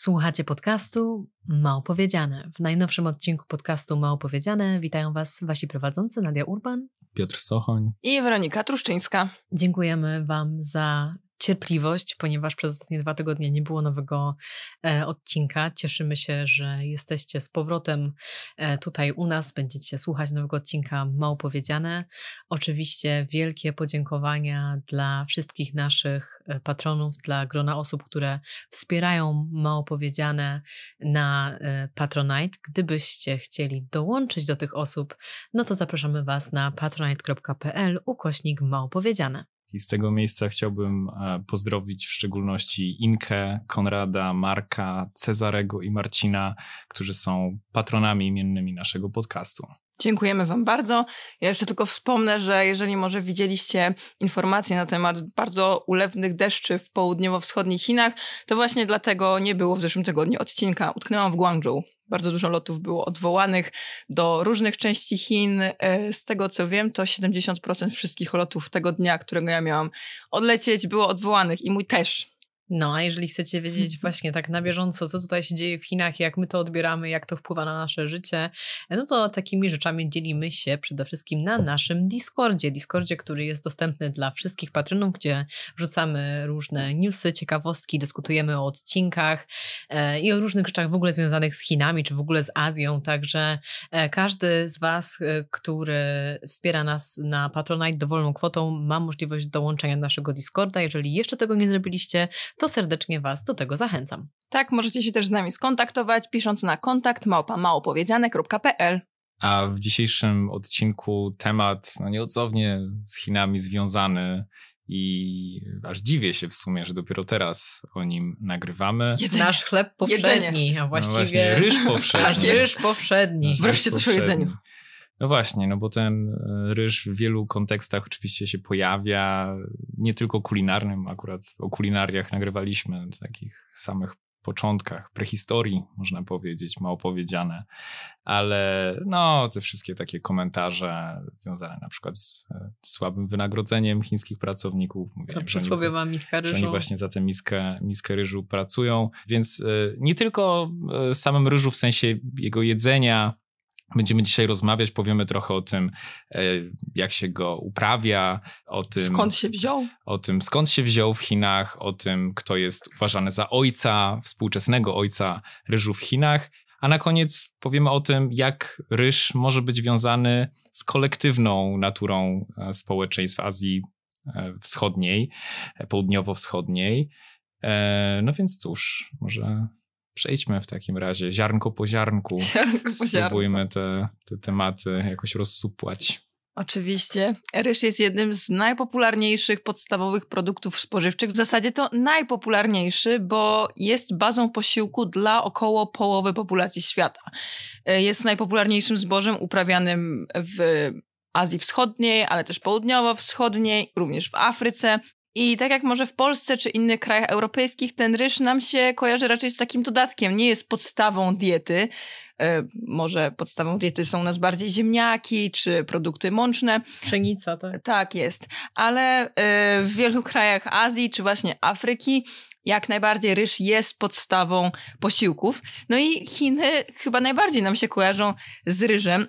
Słuchacie podcastu Małopowiedziane. W najnowszym odcinku podcastu Małopowiedziane witają Was wasi prowadzący Nadia Urban, Piotr Sochoń i Weronika Truszczyńska. Dziękujemy Wam za cierpliwość, ponieważ przez ostatnie dwa tygodnie nie było nowego e, odcinka. Cieszymy się, że jesteście z powrotem e, tutaj u nas. Będziecie słuchać nowego odcinka Mało Powiedziane. Oczywiście wielkie podziękowania dla wszystkich naszych e, patronów, dla grona osób, które wspierają Mało Powiedziane na e, Patronite. Gdybyście chcieli dołączyć do tych osób, no to zapraszamy Was na patronite.pl ukośnik Mało Powiedziane. I z tego miejsca chciałbym e, pozdrowić w szczególności Inkę, Konrada, Marka, Cezarego i Marcina, którzy są patronami imiennymi naszego podcastu. Dziękujemy Wam bardzo. Ja jeszcze tylko wspomnę, że jeżeli może widzieliście informacje na temat bardzo ulewnych deszczy w południowo-wschodnich Chinach, to właśnie dlatego nie było w zeszłym tygodniu odcinka. Utknęłam w Guangzhou bardzo dużo lotów było odwołanych do różnych części Chin. E, z tego co wiem, to 70% wszystkich lotów tego dnia, którego ja miałam odlecieć, było odwołanych i mój też. No, a jeżeli chcecie wiedzieć właśnie tak na bieżąco, co tutaj się dzieje w Chinach, jak my to odbieramy, jak to wpływa na nasze życie, e, no to takimi rzeczami dzielimy się przede wszystkim na naszym Discordzie. Discordzie, który jest dostępny dla wszystkich patronów, gdzie wrzucamy różne newsy, ciekawostki, dyskutujemy o odcinkach e, i o różnych rzeczach w ogóle związanych z Chinami, czy w ogóle z Azją. Także e, każdy z Was, który wspiera nas na Patronite dowolną kwotą, ma możliwość dołączenia do naszego Discorda. Jeżeli jeszcze tego nie zrobiliście, to serdecznie Was do tego zachęcam. Tak, możecie się też z nami skontaktować pisząc na kontakt małpamałopowiedziane.pl A w dzisiejszym odcinku temat no, nieodzownie z Chinami związany i aż dziwię się w sumie, że dopiero teraz o nim nagrywamy. Jedzenie. Nasz chleb powszedni, Jedzenie. a właściwie no właśnie, ryż powszedni. ryż powszedni. Wreszcie coś o jedzeniu. No właśnie, no bo ten e, ryż w wielu kontekstach oczywiście się pojawia, nie tylko kulinarnym, akurat o kulinariach nagrywaliśmy w no, takich samych początkach, prehistorii, można powiedzieć, mało powiedziane, ale no, te wszystkie takie komentarze związane na przykład z e, słabym wynagrodzeniem chińskich pracowników. Mówię, to przysłowiowa miska ryżu. Że oni właśnie za tę miskę, miskę ryżu pracują, więc e, nie tylko y, samym ryżu w sensie jego jedzenia, Będziemy dzisiaj rozmawiać, powiemy trochę o tym, e, jak się go uprawia, o tym. Skąd się wziął? O tym, skąd się wziął w Chinach, o tym, kto jest uważany za ojca, współczesnego ojca ryżu w Chinach. A na koniec powiemy o tym, jak ryż może być wiązany z kolektywną naturą e, społeczeństw Azji e, Wschodniej, Południowo-Wschodniej. No więc cóż, może przejdźmy w takim razie ziarnko po ziarnku. Ziarnko po Spróbujmy te, te tematy jakoś rozsupłać. Oczywiście. Ryż jest jednym z najpopularniejszych podstawowych produktów spożywczych. W zasadzie to najpopularniejszy, bo jest bazą posiłku dla około połowy populacji świata. E, jest najpopularniejszym zbożem uprawianym w Azji Wschodniej, ale też Południowo-Wschodniej, również w Afryce. I tak jak może w Polsce czy innych krajach europejskich, ten ryż nam się kojarzy raczej z takim dodatkiem, nie jest podstawą diety. E, może podstawą diety są u nas bardziej ziemniaki czy produkty mączne. Pszenica, tak. Tak jest. Ale e, w wielu krajach Azji czy właśnie Afryki jak najbardziej ryż jest podstawą posiłków. No i Chiny chyba najbardziej nam się kojarzą z ryżem.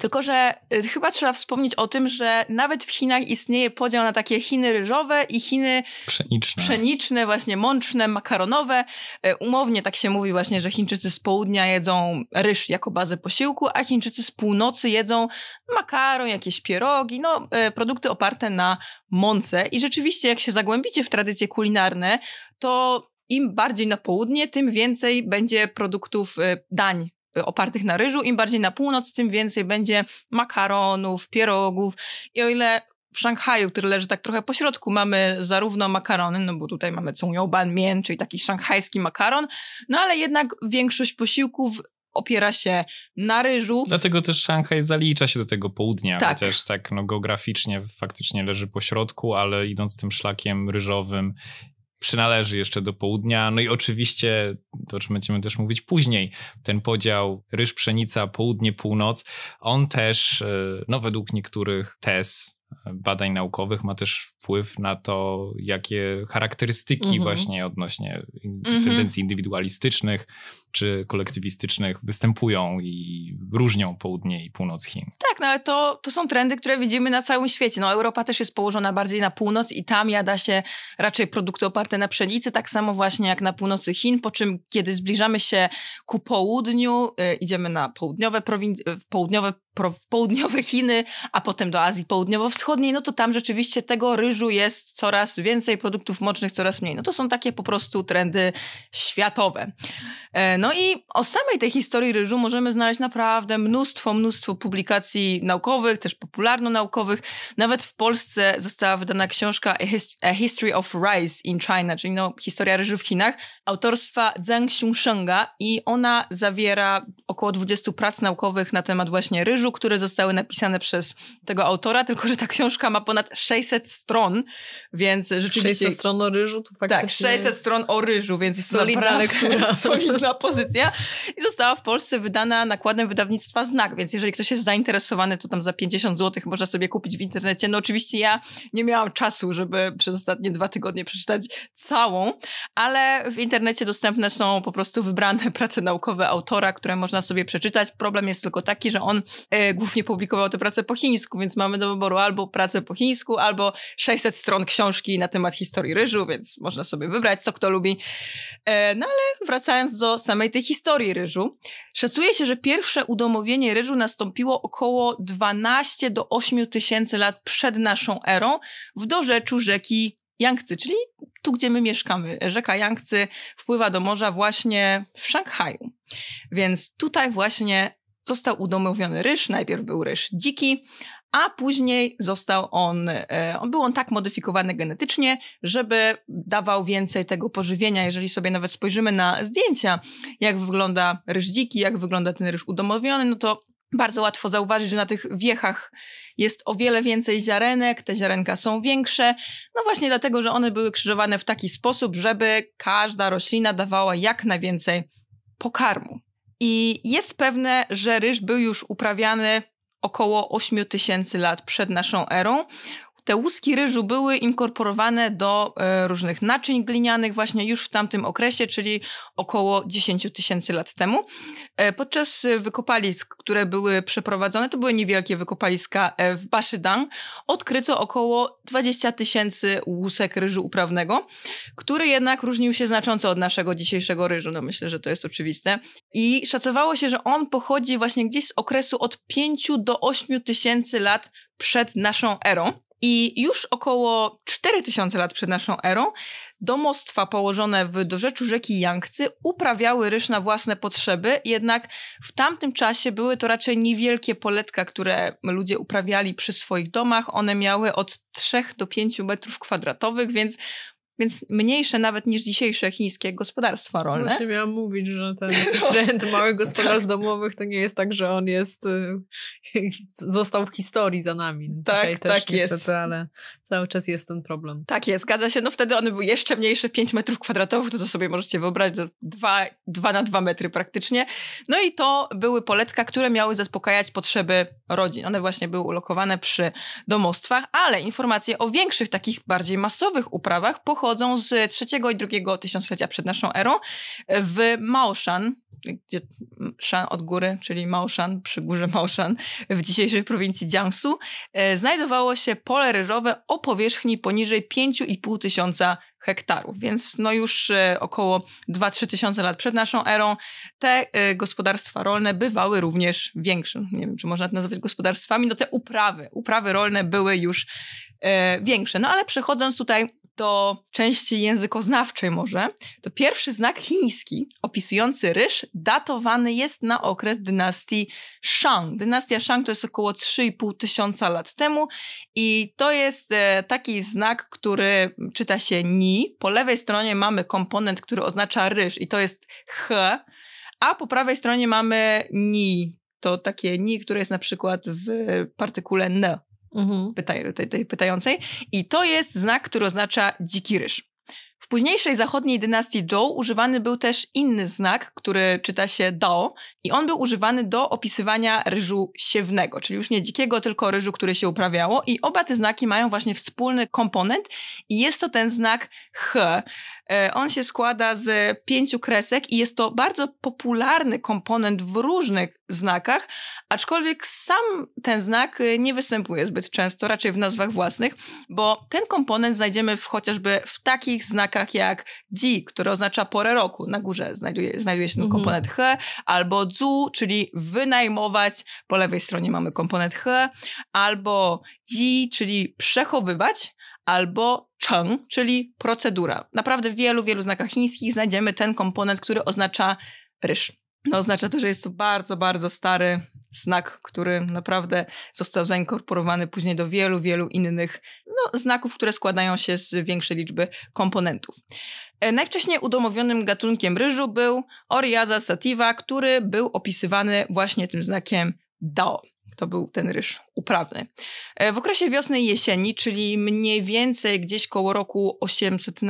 Tylko, że y, chyba trzeba wspomnieć o tym, że nawet w Chinach istnieje podział na takie Chiny ryżowe i Chiny pszeniczne, pszeniczne właśnie mączne, makaronowe. Y, umownie tak się mówi właśnie, że Chińczycy z południa jedzą ryż jako bazę posiłku, a Chińczycy z północy jedzą makaron, jakieś pierogi, no y, produkty oparte na mące. I rzeczywiście, jak się zagłębicie w tradycje kulinarne, to im bardziej na południe, tym więcej będzie produktów dań Y, opartych na ryżu. Im bardziej na północ, tym więcej będzie makaronów, pierogów. I o ile w Szanghaju, który leży tak trochę po środku, mamy zarówno makarony, no bo tutaj mamy cungyouban mien, czyli taki szanghajski makaron, no ale jednak większość posiłków opiera się na ryżu. Dlatego też Szanghaj zalicza się do tego południa, tak. chociaż tak no, geograficznie faktycznie leży po środku, ale idąc tym szlakiem ryżowym przynależy jeszcze do południa. No i oczywiście, to o czym będziemy też mówić później, ten podział ryż, pszenica, południe, północ, on też, e, no według niektórych tez e, badań naukowych ma też wpływ na to, jakie charakterystyki mm -hmm. właśnie odnośnie mm -hmm. tendencji indywidualistycznych czy kolektywistycznych występują i różnią południe i północ Chin. Tak, no ale to, to są trendy, które widzimy na całym świecie. No, Europa też jest położona bardziej na północ i tam jada się raczej produkty oparte na pszenicy, tak samo właśnie jak na północy Chin, po czym kiedy zbliżamy się ku południu, y, idziemy na południowe, prowincje, południowe, pro- południowe Chiny, a potem do Azji Południowo-Wschodniej, no to tam rzeczywiście tego ryżu Ryżu jest coraz więcej produktów mocznych, coraz mniej. No to są takie po prostu trendy światowe. E, no i o samej tej historii ryżu możemy znaleźć naprawdę mnóstwo, mnóstwo publikacji naukowych, też popularno-naukowych. Nawet w Polsce została wydana książka A History of Rice in China, czyli no, historia ryżu w Chinach, autorstwa Zhang Xiongsheng'a i ona zawiera około 20 prac naukowych na temat właśnie ryżu, które zostały napisane przez tego autora, tylko że ta książka ma ponad 600 stron stron, więc rzeczywiście... 600 stron o ryżu? To faktycznie... Tak, 600 stron o ryżu, więc jest solidna lektura. Solidna pozycja. I została w Polsce wydana nakładem wydawnictwa Znak, więc jeżeli ktoś jest zainteresowany, to tam za 50 zł można sobie kupić w internecie. No oczywiście ja nie miałam czasu, żeby przez ostatnie dwa tygodnie przeczytać całą, ale w internecie dostępne są po prostu wybrane prace naukowe autora, które można sobie przeczytać. Problem jest tylko taki, że on y, głównie publikował te prace po chińsku, więc mamy do wyboru albo pracę po chińsku, albo 600 stron książki na temat historii ryżu, więc można sobie wybrać, co kto lubi. E, no ale wracając do samej tej historii ryżu, szacuje się, że pierwsze udomowienie ryżu nastąpiło około 12 do 8 tysięcy lat przed naszą erą w dorzeczu rzeki Yangtze, czyli tu, gdzie my mieszkamy. Rzeka Yangtze wpływa do morza właśnie w Szanghaju. Więc tutaj właśnie został udomowiony ryż. Najpierw był ryż dziki, a później został on, on, e, był on tak modyfikowany genetycznie, żeby dawał więcej tego pożywienia. Jeżeli sobie nawet spojrzymy na zdjęcia, jak wygląda ryż dziki, jak wygląda ten ryż udomowiony, no to bardzo łatwo zauważyć, że na tych wiechach jest o wiele więcej ziarenek, te ziarenka są większe, no właśnie dlatego, że one były krzyżowane w taki sposób, żeby każda roślina dawała jak najwięcej pokarmu. I jest pewne, że ryż był już uprawiany około 8 tysięcy lat przed naszą erą, te łuski ryżu były inkorporowane do e, różnych naczyń glinianych właśnie już w tamtym okresie, czyli około 10 tysięcy lat temu. E, podczas wykopalisk, które były przeprowadzone, to były niewielkie wykopaliska e, w Baszydan, odkryto około 20 tysięcy łusek ryżu uprawnego, który jednak różnił się znacząco od naszego dzisiejszego ryżu. No myślę, że to jest oczywiste. I szacowało się, że on pochodzi właśnie gdzieś z okresu od 5 do 8 tysięcy lat przed naszą erą. I już około 4000 lat przed naszą erą domostwa położone w dorzeczu rzeki Yangtze uprawiały ryż na własne potrzeby, jednak w tamtym czasie były to raczej niewielkie poletka, które ludzie uprawiali przy swoich domach. One miały od 3 do 5 metrów kwadratowych, więc więc mniejsze nawet niż dzisiejsze chińskie gospodarstwa rolne. Właśnie miałam mówić, że ten no. trend małych tak. gospodarstw tak. domowych to nie jest tak, że on jest, y, został w historii za nami. No, tak, Dzisiaj tak też, jest. ale cały czas jest ten problem. Tak jest, zgadza się. No wtedy one były jeszcze mniejsze, 5 metrów kwadratowych, to, to sobie możecie wyobrazić, 2, 2 na 2 metry praktycznie. No i to były poletka, które miały zaspokajać potrzeby rodzin. One właśnie były ulokowane przy domostwach, ale informacje o większych, takich bardziej masowych uprawach pochodzą pochodzą z trzeciego i drugiego tysiąclecia przed naszą erą. W Maoshan, gdzie Shan od góry, czyli Maoshan, przy górze Maoshan w dzisiejszej prowincji Jiangsu, e, znajdowało się pole ryżowe o powierzchni poniżej 5,5 tysiąca hektarów, więc no już e, około 2-3 tysiące lat przed naszą erą te e, gospodarstwa rolne bywały również większe. Nie wiem, czy można to nazwać gospodarstwami, no te uprawy, uprawy rolne były już większe. No ale przechodząc tutaj do części językoznawczej może, to pierwszy znak chiński opisujący ryż datowany jest na okres dynastii Shang. Dynastia Shang to jest około 3,5 tysiąca lat temu i to jest e, taki znak, który czyta się ni. Po lewej stronie mamy komponent, który oznacza ryż i to jest h, a po prawej stronie mamy ni. To takie ni, które jest na przykład w partykule n mhm. Pytaj, tej, tej pytającej. I to jest znak, który oznacza dziki ryż. W późniejszej zachodniej dynastii Zhou używany był też inny znak, który czyta się Dao, i on był używany do opisywania ryżu siewnego, czyli już nie dzikiego, tylko ryżu, który się uprawiało. I oba te znaki mają właśnie wspólny komponent, i jest to ten znak H. E, on się składa z pięciu kresek i jest to bardzo popularny komponent w różnych znakach, aczkolwiek sam ten znak y, nie występuje zbyt często, raczej w nazwach własnych, bo ten komponent znajdziemy w, chociażby w takich znakach jak di, które oznacza porę roku. Na górze znajduje, znajduje się ten mhm. komponent h, albo zu, czyli wynajmować, po lewej stronie mamy komponent h, albo di, czyli przechowywać, albo cheng, czyli procedura. Naprawdę w wielu, wielu znakach chińskich znajdziemy ten komponent, który oznacza ryż no, oznacza to, że jest to bardzo, bardzo stary znak, który naprawdę został zainkorporowany później do wielu, wielu innych no, znaków, które składają się z większej liczby komponentów. E, najwcześniej udomowionym gatunkiem ryżu był Oriaza sativa, który był opisywany właśnie tym znakiem DAO. To był ten ryż uprawny. E, w okresie wiosny i jesieni, czyli mniej więcej gdzieś koło roku 800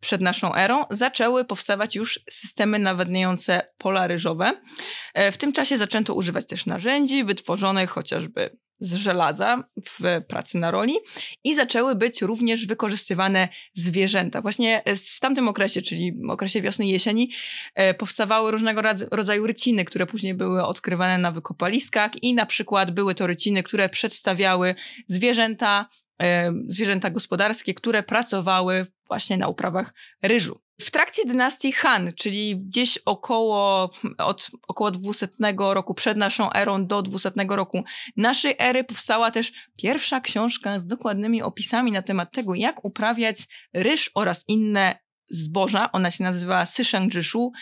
przed naszą erą, zaczęły powstawać już systemy nawadniające pola ryżowe. E, w tym czasie zaczęto używać też narzędzi wytworzonych chociażby z żelaza w pracy na roli i zaczęły być również wykorzystywane zwierzęta. Właśnie e, w tamtym okresie, czyli okresie wiosny i jesieni, e, powstawały różnego rodzaju ryciny, które później były odkrywane na wykopaliskach i na przykład były to ryciny, które przedstawiały zwierzęta, zwierzęta gospodarskie, które pracowały właśnie na uprawach ryżu. W trakcie dynastii Han, czyli gdzieś około, od około 200 roku przed naszą erą do 200 roku naszej ery powstała też pierwsza książka z dokładnymi opisami na temat tego, jak uprawiać ryż oraz inne zboża. Ona się nazywa Sysheng Zhishu*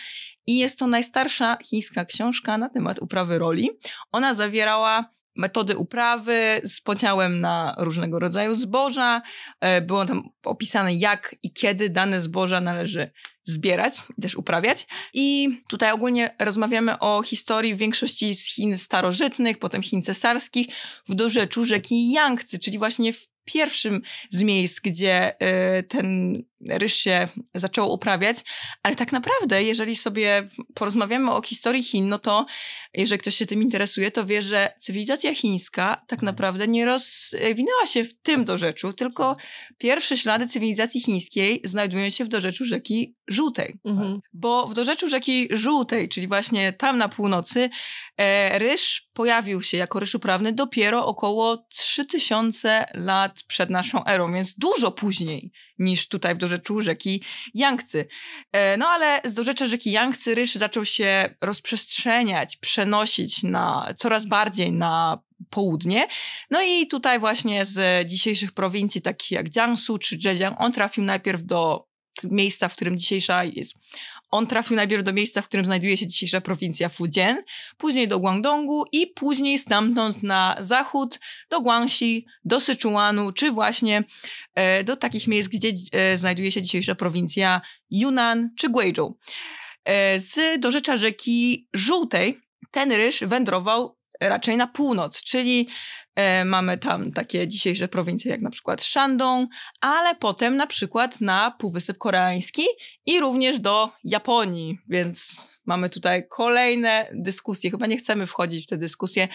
i jest to najstarsza chińska książka na temat uprawy roli. Ona zawierała metody uprawy z podziałem na różnego rodzaju zboża. E, było tam opisane, jak i kiedy dane zboża należy zbierać, też uprawiać. I tutaj ogólnie rozmawiamy o historii w większości z Chin starożytnych, potem Chin cesarskich, w dorzeczu rzeki Yangtze, czyli właśnie w pierwszym z miejsc, gdzie e, ten ryż się zaczęło uprawiać, ale tak naprawdę, jeżeli sobie porozmawiamy o historii Chin, no to jeżeli ktoś się tym interesuje, to wie, że cywilizacja chińska tak mhm. naprawdę nie rozwinęła się w tym dorzeczu, tylko pierwsze ślady cywilizacji chińskiej znajdują się w dorzeczu rzeki Żółtej. Tak? Mhm. Bo w dorzeczu rzeki Żółtej, czyli właśnie tam na północy, e, ryż pojawił się jako ryż uprawny dopiero około 3000 lat przed naszą erą, więc dużo później niż tutaj w dorzeczu rzeki Jangcy. E, no ale z dorzecza rzeki Jangcy ryż zaczął się rozprzestrzeniać, przenosić na coraz bardziej na południe. No i tutaj właśnie z dzisiejszych prowincji takich jak Jiangsu czy Zhejiang on trafił najpierw do miejsca, w którym dzisiejsza jest. On trafił najpierw do miejsca, w którym znajduje się dzisiejsza prowincja Fujian, później do Guangdongu i później stamtąd na zachód, do Guangxi, do Sichuanu, czy właśnie e, do takich miejsc, gdzie e, znajduje się dzisiejsza prowincja Yunnan czy Guizhou. E, z dorzecza rzeki Żółtej ten ryż wędrował raczej na północ, czyli e, mamy tam takie dzisiejsze prowincje jak na przykład Shandong, ale potem na przykład na Półwysep Koreański i również do Japonii, więc Mamy tutaj kolejne dyskusje. Chyba nie chcemy wchodzić w te dyskusje,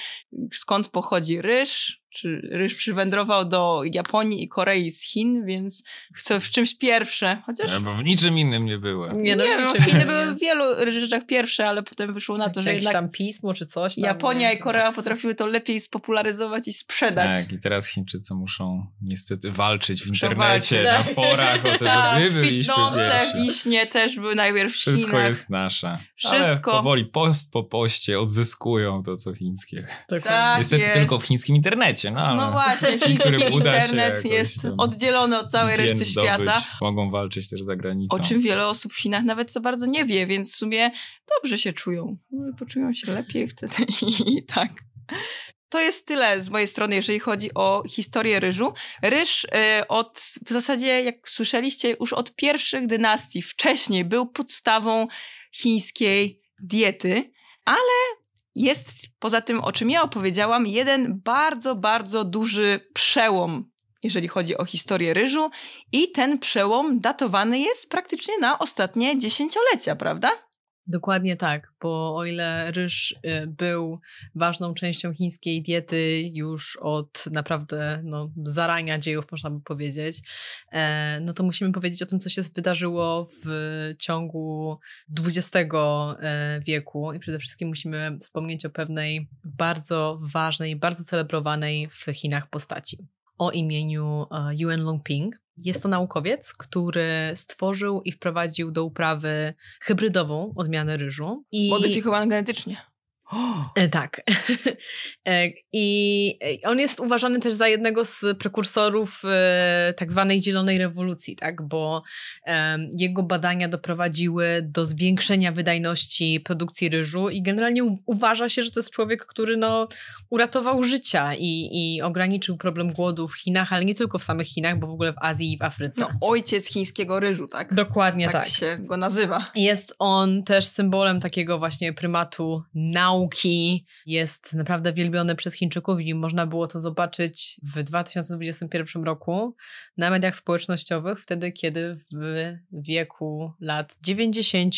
skąd pochodzi ryż, czy ryż przywędrował do Japonii i Korei z Chin, więc chcę w czymś pierwsze, chociaż... No, bo w niczym innym nie były. Nie, no, nie, no Chiny były w wielu rzeczach pierwsze, ale potem wyszło na to, że jednak... tam pismo czy coś tam, Japonia nie, i Korea to... potrafiły to lepiej spopularyzować i sprzedać. Tak, i teraz Chińczycy muszą niestety walczyć w internecie, walczyć, tak. na forach o to, że tak, my byliśmy Kwitnące wiśnie też były najpierw w Wszystko jest nasze. Wszystko. Ale powoli, post po poście odzyskują to, co chińskie. Tak, tak Niestety jest. tylko w chińskim internecie. No, no właśnie, ci, chiński internet jest oddzielony od całej reszty świata. mogą walczyć też za granicą. O czym wiele osób w Chinach nawet za bardzo nie wie, więc w sumie dobrze się czują. No, poczują się lepiej wtedy i tak. To jest tyle z mojej strony, jeżeli chodzi o historię ryżu. Ryż y, od, w zasadzie, jak słyszeliście, już od pierwszych dynastii wcześniej był podstawą chińskiej diety, ale jest poza tym, o czym ja opowiedziałam, jeden bardzo, bardzo duży przełom, jeżeli chodzi o historię ryżu, i ten przełom datowany jest praktycznie na ostatnie dziesięciolecia, prawda? Dokładnie tak, bo o ile ryż y, był ważną częścią chińskiej diety już od naprawdę no, zarania dziejów, można by powiedzieć, e, no to musimy powiedzieć o tym, co się wydarzyło w ciągu XX e, wieku i przede wszystkim musimy wspomnieć o pewnej bardzo ważnej, bardzo celebrowanej w Chinach postaci o imieniu e, Yuan Longping. Jest to naukowiec, który stworzył i wprowadził do uprawy hybrydową odmianę ryżu. I... Modyfikowaną genetycznie. E, tak. E, I e, on jest uważany też za jednego z prekursorów tak zwanej zielonej rewolucji, tak? bo jego badania doprowadziły do zwiększenia wydajności produkcji ryżu i generalnie uważa się, że to jest człowiek, który no, uratował życia i, i ograniczył problem głodu w Chinach, ale nie tylko w samych Chinach, bo w ogóle w Azji i w Afryce. No, ojciec chińskiego ryżu, tak? Dokładnie tak. Tak się go nazywa. Jest on też symbolem takiego właśnie prymatu nauki nauki jest naprawdę wielbione przez Chińczyków i można było to zobaczyć w 2021 roku na mediach społecznościowych, wtedy kiedy w wieku lat 90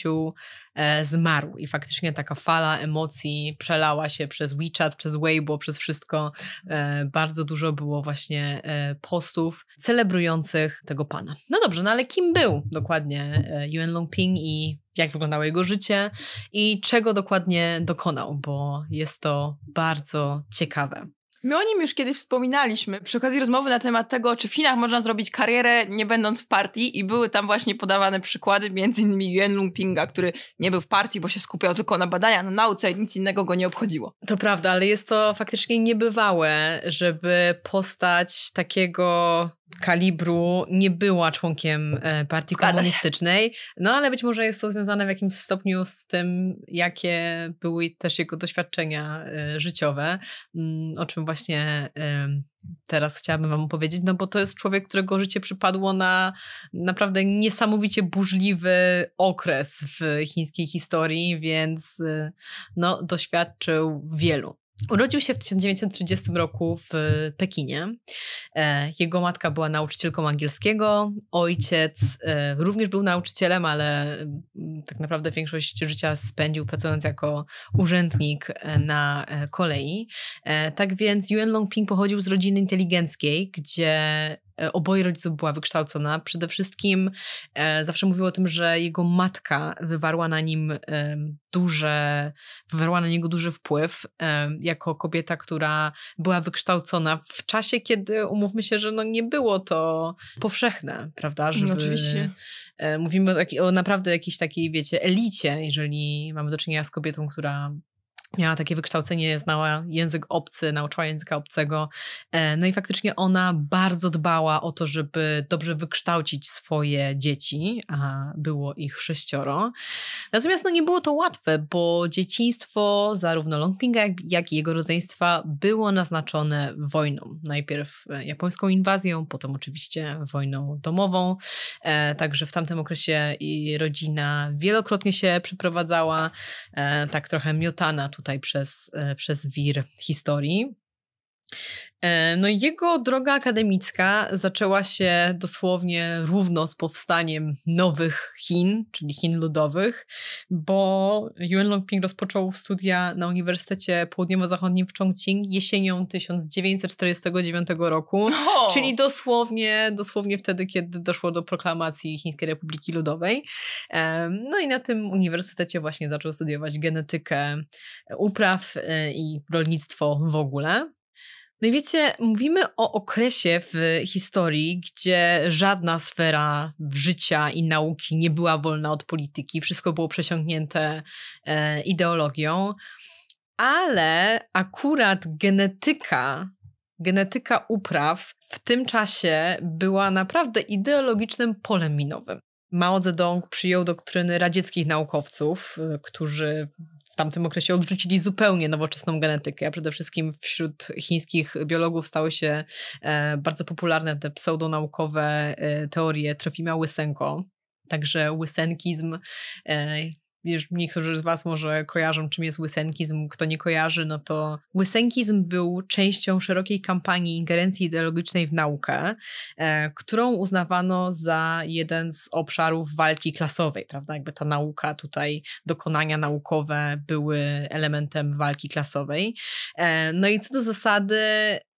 e, zmarł. I faktycznie taka fala emocji przelała się przez WeChat, przez Weibo, przez wszystko. E, bardzo dużo było właśnie e, postów celebrujących tego pana. No dobrze, no ale kim był dokładnie e, Yuan Longping i jak wyglądało jego życie i czego dokładnie dokonał, bo jest to bardzo ciekawe. My o nim już kiedyś wspominaliśmy przy okazji rozmowy na temat tego, czy w Chinach można zrobić karierę nie będąc w partii i były tam właśnie podawane przykłady, między innymi Yuan Lungpinga, który nie był w partii, bo się skupiał tylko na badania, na nauce i nic innego go nie obchodziło. To prawda, ale jest to faktycznie niebywałe, żeby postać takiego kalibru nie była członkiem e, partii Zgadza komunistycznej, się. no ale być może jest to związane w jakimś stopniu z tym, jakie były też jego doświadczenia e, życiowe, mm, o czym właśnie teraz chciałabym wam opowiedzieć, no bo to jest człowiek, którego życie przypadło na naprawdę niesamowicie burzliwy okres w chińskiej historii, więc e, no, doświadczył wielu. Urodził się w 1930 roku w e, Pekinie. E, jego matka była nauczycielką angielskiego, ojciec e, również był nauczycielem, ale mm, tak naprawdę większość życia spędził pracując jako urzędnik na kolei. Tak więc Yuan Longping pochodził z rodziny inteligenckiej, gdzie E, oboje rodziców była wykształcona. Przede wszystkim e, zawsze mówił o tym, że jego matka wywarła na nim e, duże, wywarła na niego duży wpływ e, jako kobieta, która była wykształcona w czasie, kiedy umówmy się, że no nie było to powszechne, prawda? No, Żeby, no oczywiście. E, mówimy o, taki, o naprawdę jakiejś takiej, wiecie, elicie, jeżeli mamy do czynienia z kobietą, która miała takie wykształcenie, znała język obcy, nauczała języka obcego. E, no i faktycznie ona bardzo dbała o to, żeby dobrze wykształcić swoje dzieci, a było ich sześcioro. Natomiast no, nie było to łatwe, bo dzieciństwo zarówno Longpinga, jak, i jego rodzeństwa było naznaczone wojną. Najpierw e, japońską inwazją, potem oczywiście wojną domową. E, także w tamtym okresie rodzina wielokrotnie się przeprowadzała, tak trochę miotana tutaj tutaj przez, e, przez wir historii. E, no jego droga akademicka zaczęła się dosłownie równo z powstaniem nowych Chin, czyli Chin ludowych, bo Yuan Longping rozpoczął studia na Uniwersytecie Południowo-Zachodnim w Chongqing jesienią 1949 roku, oh! czyli dosłownie, dosłownie wtedy, kiedy doszło do proklamacji Chińskiej Republiki Ludowej. E, no i na tym uniwersytecie właśnie zaczął studiować genetykę upraw e, i rolnictwo w ogóle. No i wiecie, mówimy o okresie w historii, gdzie żadna sfera życia i nauki nie była wolna od polityki, wszystko było przesiągnięte e, ideologią, ale akurat genetyka, genetyka upraw w tym czasie była naprawdę ideologicznym polem minowym. Mao Zedong przyjął doktryny radzieckich naukowców, e, którzy w tamtym okresie odrzucili zupełnie nowoczesną genetykę. Przede wszystkim wśród chińskich biologów stały się e, bardzo popularne te pseudonaukowe e, teorie Trofima Łysenko, Także łysenkizm e, wiesz, niektórzy z Was może kojarzą, czym jest łysenkizm. Kto nie kojarzy, no to łysenkizm był częścią szerokiej kampanii ingerencji ideologicznej w naukę, e, którą uznawano za jeden z obszarów walki klasowej, prawda? Jakby ta nauka tutaj, dokonania naukowe były elementem walki klasowej. E, no i co do zasady,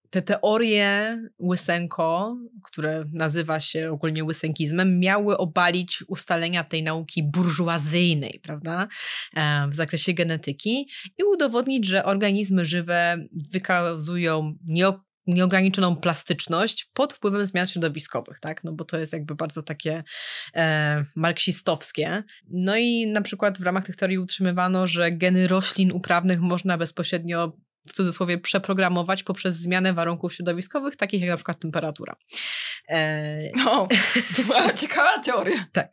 te teorie łysenko, które nazywa się ogólnie łysenkizmem, miały obalić ustalenia tej nauki burżuazyjnej, prawda, e, w zakresie genetyki i udowodnić, że organizmy żywe wykazują nieok nieograniczoną plastyczność pod wpływem zmian środowiskowych, tak? No bo to jest jakby bardzo takie e, marksistowskie. No i na przykład w ramach tych teorii utrzymywano, że geny roślin uprawnych można bezpośrednio w cudzysłowie przeprogramować poprzez zmianę warunków środowiskowych, takich jak na przykład temperatura. E... No, ciekawa teoria. tak.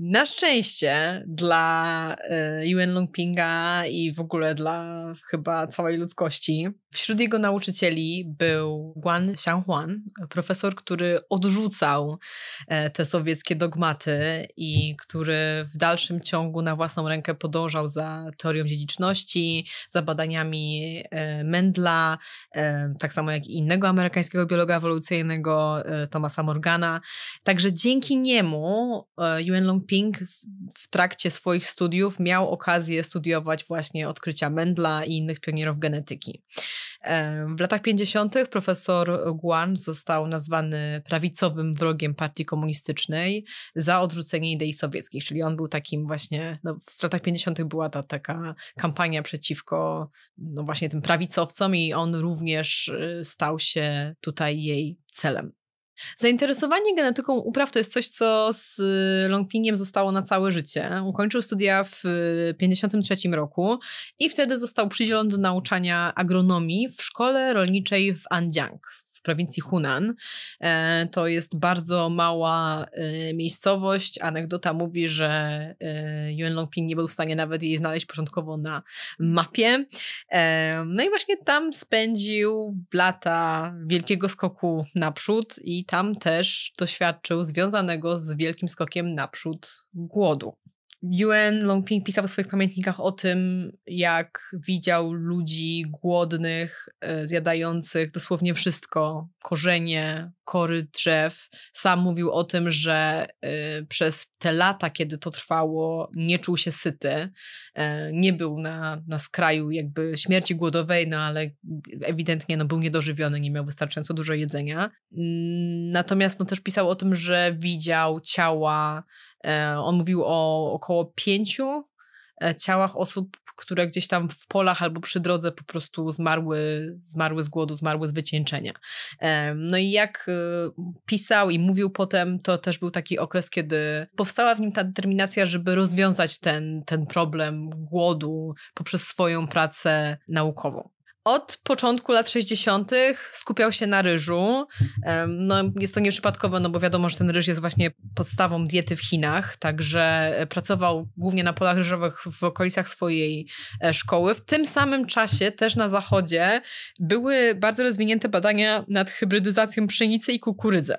Na szczęście dla e, Yuan Longpinga i w ogóle dla chyba całej ludzkości, wśród jego nauczycieli był Guan Xianghuan, profesor, który odrzucał e, te sowieckie dogmaty i który w dalszym ciągu na własną rękę podążał za teorią dziedziczności, za badaniami e, Mendla, tak samo jak i innego amerykańskiego biologa ewolucyjnego, Thomasa Morgana. Także dzięki niemu Yuan Ping w trakcie swoich studiów miał okazję studiować właśnie odkrycia Mendla i innych pionierów genetyki. W latach 50. profesor Guan został nazwany prawicowym wrogiem partii komunistycznej za odrzucenie idei sowieckich, czyli on był takim właśnie, no w latach 50. była ta taka kampania przeciwko no właśnie tym prawicowcom i on również y, stał się tutaj jej celem. Zainteresowanie genetyką upraw to jest coś, co z Longpingiem zostało na całe życie. Ukończył studia w 1953 y, roku i wtedy został przydzielony do nauczania agronomii w szkole rolniczej w Anjiang prowincji Hunan. E, to jest bardzo mała e, miejscowość. Anegdota mówi, że e, Yuan Longping nie był w stanie nawet jej znaleźć początkowo na mapie. No i właśnie tam spędził lata wielkiego skoku naprzód i tam też doświadczył związanego z wielkim skokiem naprzód głodu. Yuen Longping pisał w swoich pamiętnikach o tym, jak widział ludzi głodnych, e, zjadających dosłownie wszystko, korzenie, kory drzew. Sam mówił o tym, że e, przez te lata, kiedy to trwało, nie czuł się syty. E, nie był na, na skraju jakby śmierci głodowej, no ale ewidentnie no, był niedożywiony, nie miał wystarczająco dużo jedzenia. Natomiast no, też pisał o tym, że widział ciała E, on mówił o około pięciu e, ciałach osób, które gdzieś tam w polach albo przy drodze po prostu zmarły, zmarły z głodu, zmarły z wycieńczenia. E, no i jak pisał i mówił potem, to też był taki okres, kiedy powstała w nim ta determinacja, żeby rozwiązać ten, ten problem głodu poprzez swoją pracę naukową od początku lat 60. skupiał się na ryżu. No, jest to nieprzypadkowe, no bo wiadomo, że ten ryż jest właśnie podstawą diety w Chinach, także e, pracował głównie na polach ryżowych w okolicach swojej e, szkoły. W tym samym czasie też na zachodzie były bardzo rozwinięte badania nad hybrydyzacją pszenicy i kukurydzy.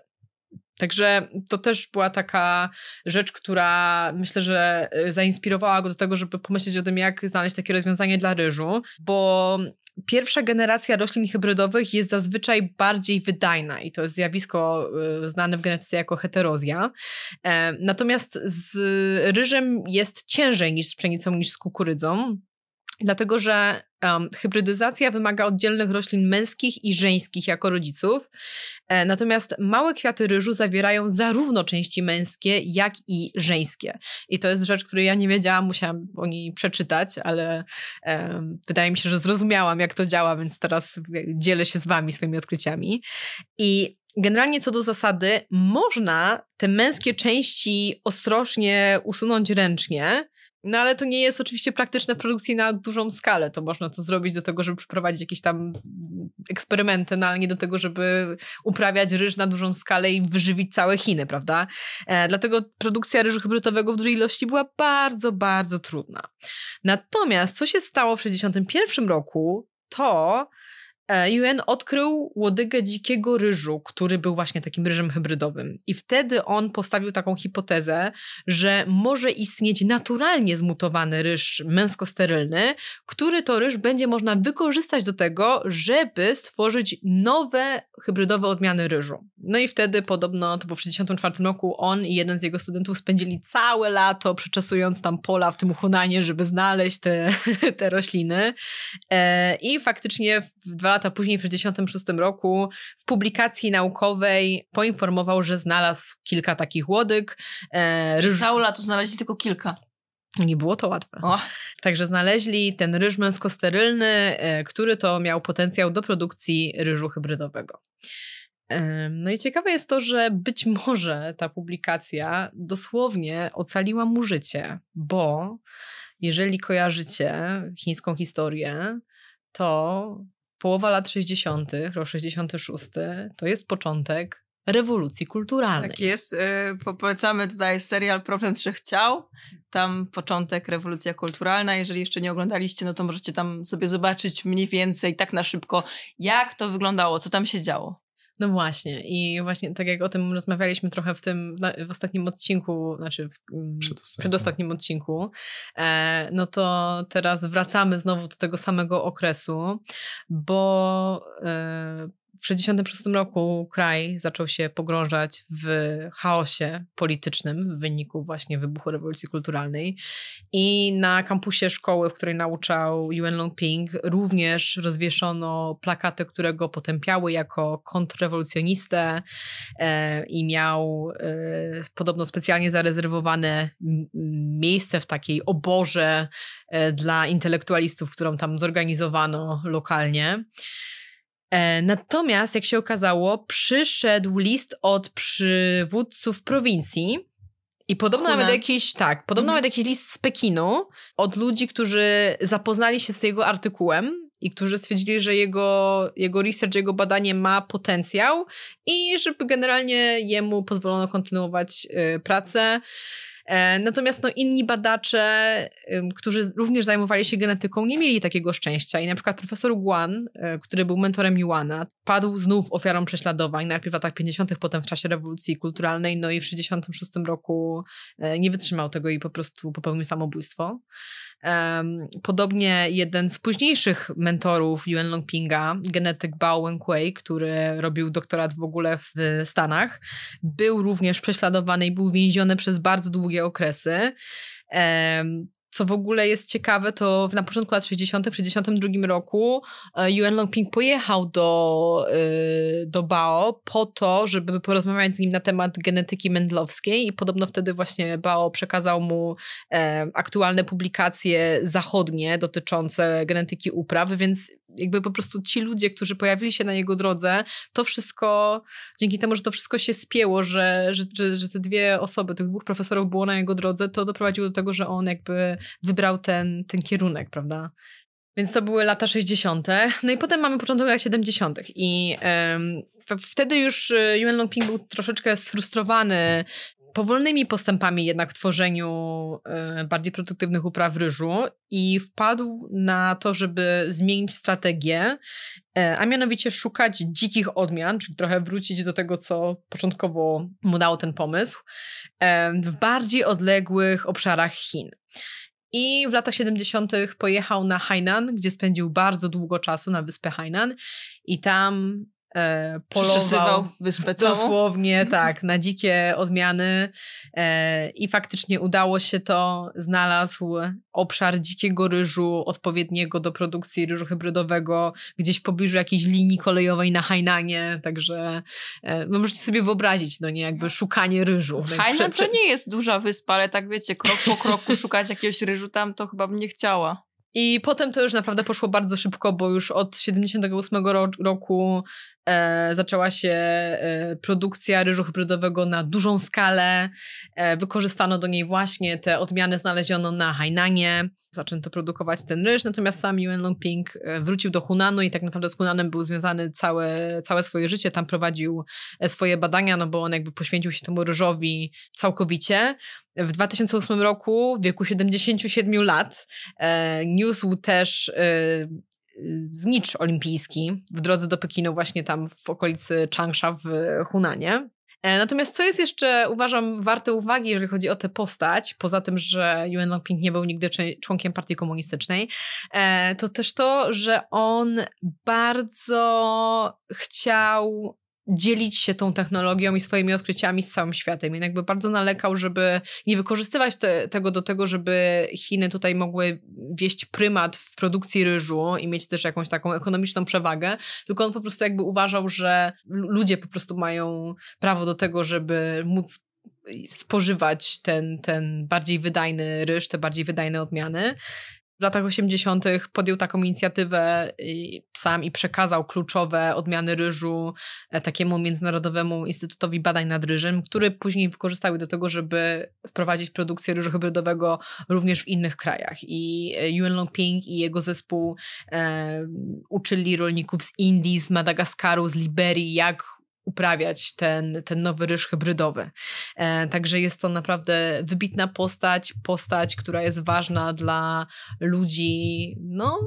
Także to też była taka rzecz, która myślę, że y, zainspirowała go do tego, żeby pomyśleć o tym, jak znaleźć takie rozwiązanie dla ryżu, bo pierwsza generacja roślin hybrydowych jest zazwyczaj bardziej wydajna i to jest zjawisko y, znane w genetyce jako heterozja. E, natomiast z ryżem jest ciężej niż z pszenicą, niż z kukurydzą. Dlatego, że um, hybrydyzacja wymaga oddzielnych roślin męskich i żeńskich jako rodziców. E, natomiast małe kwiaty ryżu zawierają zarówno części męskie, jak i żeńskie. I to jest rzecz, której ja nie wiedziałam, musiałam o niej przeczytać, ale e, wydaje mi się, że zrozumiałam, jak to działa, więc teraz dzielę się z Wami swoimi odkryciami. I Generalnie co do zasady, można te męskie części ostrożnie usunąć ręcznie, no ale to nie jest oczywiście praktyczne w produkcji na dużą skalę. To można to zrobić do tego, żeby przeprowadzić jakieś tam eksperymenty, no ale nie do tego, żeby uprawiać ryż na dużą skalę i wyżywić całe Chiny, prawda? E, dlatego produkcja ryżu hybrydowego w dużej ilości była bardzo, bardzo trudna. Natomiast co się stało w 1961 roku, to E, UN odkrył łodygę dzikiego ryżu, który był właśnie takim ryżem hybrydowym. I wtedy on postawił taką hipotezę, że może istnieć naturalnie zmutowany ryż męskosterylny, który to ryż będzie można wykorzystać do tego, żeby stworzyć nowe hybrydowe odmiany ryżu. No i wtedy podobno, to było w 1964 roku, on i jeden z jego studentów spędzili całe lato przeczesując tam pola w tym Hunanie, żeby znaleźć te, te rośliny. E, I faktycznie w dwa lat, a później w 1966 roku w publikacji naukowej poinformował, że znalazł kilka takich łodyg. E, Przez całe lato znaleźli tylko kilka. Nie było to łatwe. O. Także znaleźli ten ryż męskosterylny, e, który to miał potencjał do produkcji ryżu hybrydowego. E, no i ciekawe jest to, że być może ta publikacja dosłownie ocaliła mu życie, bo jeżeli kojarzycie chińską historię, to połowa lat 60., rok 66, to jest początek rewolucji kulturalnej. Tak jest. Y, polecamy tutaj serial Problem Trzech Ciał. Tam początek, rewolucja kulturalna. Jeżeli jeszcze nie oglądaliście, no to możecie tam sobie zobaczyć mniej więcej tak na szybko, jak to wyglądało, co tam się działo. No właśnie i właśnie tak jak o tym rozmawialiśmy trochę w tym, w ostatnim odcinku, znaczy w mm, przedostatnim, przedostatnim odcinku, e, no to teraz wracamy znowu do tego samego okresu, bo e, w 1966 roku kraj zaczął się pogrążać w chaosie politycznym w wyniku właśnie wybuchu rewolucji kulturalnej i na kampusie szkoły, w której nauczał Yuen Longping również rozwieszono plakaty, które go potępiały jako kontrrewolucjonistę e, i miał e, podobno specjalnie zarezerwowane miejsce w takiej oborze e, dla intelektualistów, którą tam zorganizowano lokalnie. E, natomiast, jak się okazało, przyszedł list od przywódców prowincji, i podobno nawet jakiś, tak, podobno mhm. nawet jakiś list z Pekinu od ludzi, którzy zapoznali się z jego artykułem i którzy stwierdzili, że jego, jego research, jego badanie ma potencjał i żeby generalnie jemu pozwolono kontynuować y, pracę. E, natomiast no, inni badacze, którzy również zajmowali się genetyką, nie mieli takiego szczęścia. I na przykład profesor Guan, e, który był mentorem Juana, padł znów ofiarą prześladowań, najpierw w latach 50., potem w czasie rewolucji kulturalnej, no i w 66 roku e, nie wytrzymał tego i po prostu popełnił samobójstwo. Podobnie jeden z późniejszych mentorów Yuen Longpinga, genetyk Bao wen który robił doktorat w ogóle w Stanach, był również prześladowany i był więziony przez bardzo długie okresy co w ogóle jest ciekawe, to na początku lat 60., w 62 roku e, Yuan Longping pojechał do, e, do Bao po to, żeby porozmawiać z nim na temat genetyki mendlowskiej i podobno wtedy właśnie Bao przekazał mu e, aktualne publikacje zachodnie dotyczące genetyki upraw, więc jakby po prostu ci ludzie, którzy pojawili się na jego drodze, to wszystko, dzięki temu, że to wszystko się spięło, że, że, że, że te dwie osoby, tych dwóch profesorów było na jego drodze, to doprowadziło do tego, że on jakby wybrał ten, ten kierunek, prawda? Więc to były lata 60. No i potem mamy początek lat 70. I wtedy już y, Yuan Longping był troszeczkę sfrustrowany powolnymi postępami jednak w tworzeniu e, bardziej produktywnych upraw ryżu i wpadł na to, żeby zmienić strategię, e, a mianowicie szukać dzikich odmian, czyli trochę wrócić do tego, co początkowo mu dało ten pomysł, e, w bardziej odległych obszarach Chin. I w latach 70. pojechał na Hainan, gdzie spędził bardzo długo czasu na wyspę Hainan i tam e, polował wyspę całą. dosłownie mhm. tak, na dzikie odmiany e, i faktycznie udało się to, znalazł obszar dzikiego ryżu odpowiedniego do produkcji ryżu hybrydowego gdzieś w pobliżu jakiejś linii kolejowej na Hainanie, także e, no możecie sobie wyobrazić, no nie, jakby szukanie ryżu. Hainan to nie jest duża wyspa, ale tak wiecie, krok po kroku szukać jakiegoś ryżu tam to chyba bym nie chciała. I potem to już naprawdę poszło bardzo szybko, bo już od 78 ro roku e, zaczęła się e, produkcja ryżu hybrydowego na dużą skalę. E, wykorzystano do niej właśnie te odmiany znaleziono na Hainanie. Zaczęto produkować ten ryż, natomiast sam Yuen Longping e, wrócił do Hunanu i tak naprawdę z Hunanem był związany całe, całe swoje życie. Tam prowadził e, swoje badania, no bo on jakby poświęcił się temu ryżowi całkowicie. W 2008 roku, w wieku 77 lat, e, niósł też e, e, znicz olimpijski w drodze do Pekinu, właśnie tam w okolicy Changsha w Hunanie. E, natomiast co jest jeszcze, uważam, warte uwagi, jeżeli chodzi o tę postać, poza tym, że Yuen Longping nie był nigdy członkiem partii komunistycznej, e, to też to, że on bardzo chciał dzielić się tą technologią i swoimi odkryciami z całym światem. I jakby bardzo nalekał, żeby nie wykorzystywać te, tego do tego, żeby Chiny tutaj mogły wieść prymat w produkcji ryżu i mieć też jakąś taką ekonomiczną przewagę, tylko on po prostu jakby uważał, że ludzie po prostu mają prawo do tego, żeby móc spożywać ten, ten bardziej wydajny ryż, te bardziej wydajne odmiany w latach 80. podjął taką inicjatywę i sam i przekazał kluczowe odmiany ryżu e, takiemu Międzynarodowemu Instytutowi Badań nad Ryżem, który później wykorzystały do tego, żeby wprowadzić produkcję ryżu hybrydowego również w innych krajach. I e, Yuen Longping i jego zespół e, uczyli rolników z Indii, z Madagaskaru, z Liberii, jak uprawiać ten, ten nowy ryż hybrydowy. E, także jest to naprawdę wybitna postać, postać, która jest ważna dla ludzi, no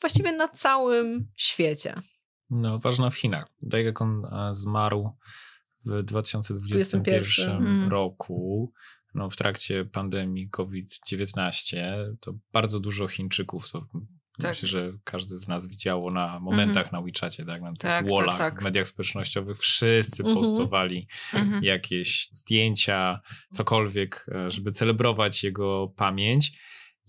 właściwie na całym świecie. No, ważna w Chinach. Daigakon e, zmarł w 2021 roku no, w trakcie pandemii COVID-19, to bardzo dużo Chińczyków, to tak. Myślę, że każdy z nas widziało na momentach mm -hmm. na WeChacie, tak? na tych tak, tak wallach, tak, tak. w mediach społecznościowych. Wszyscy mm -hmm. postowali mm -hmm. jakieś zdjęcia, cokolwiek, e, żeby celebrować jego pamięć.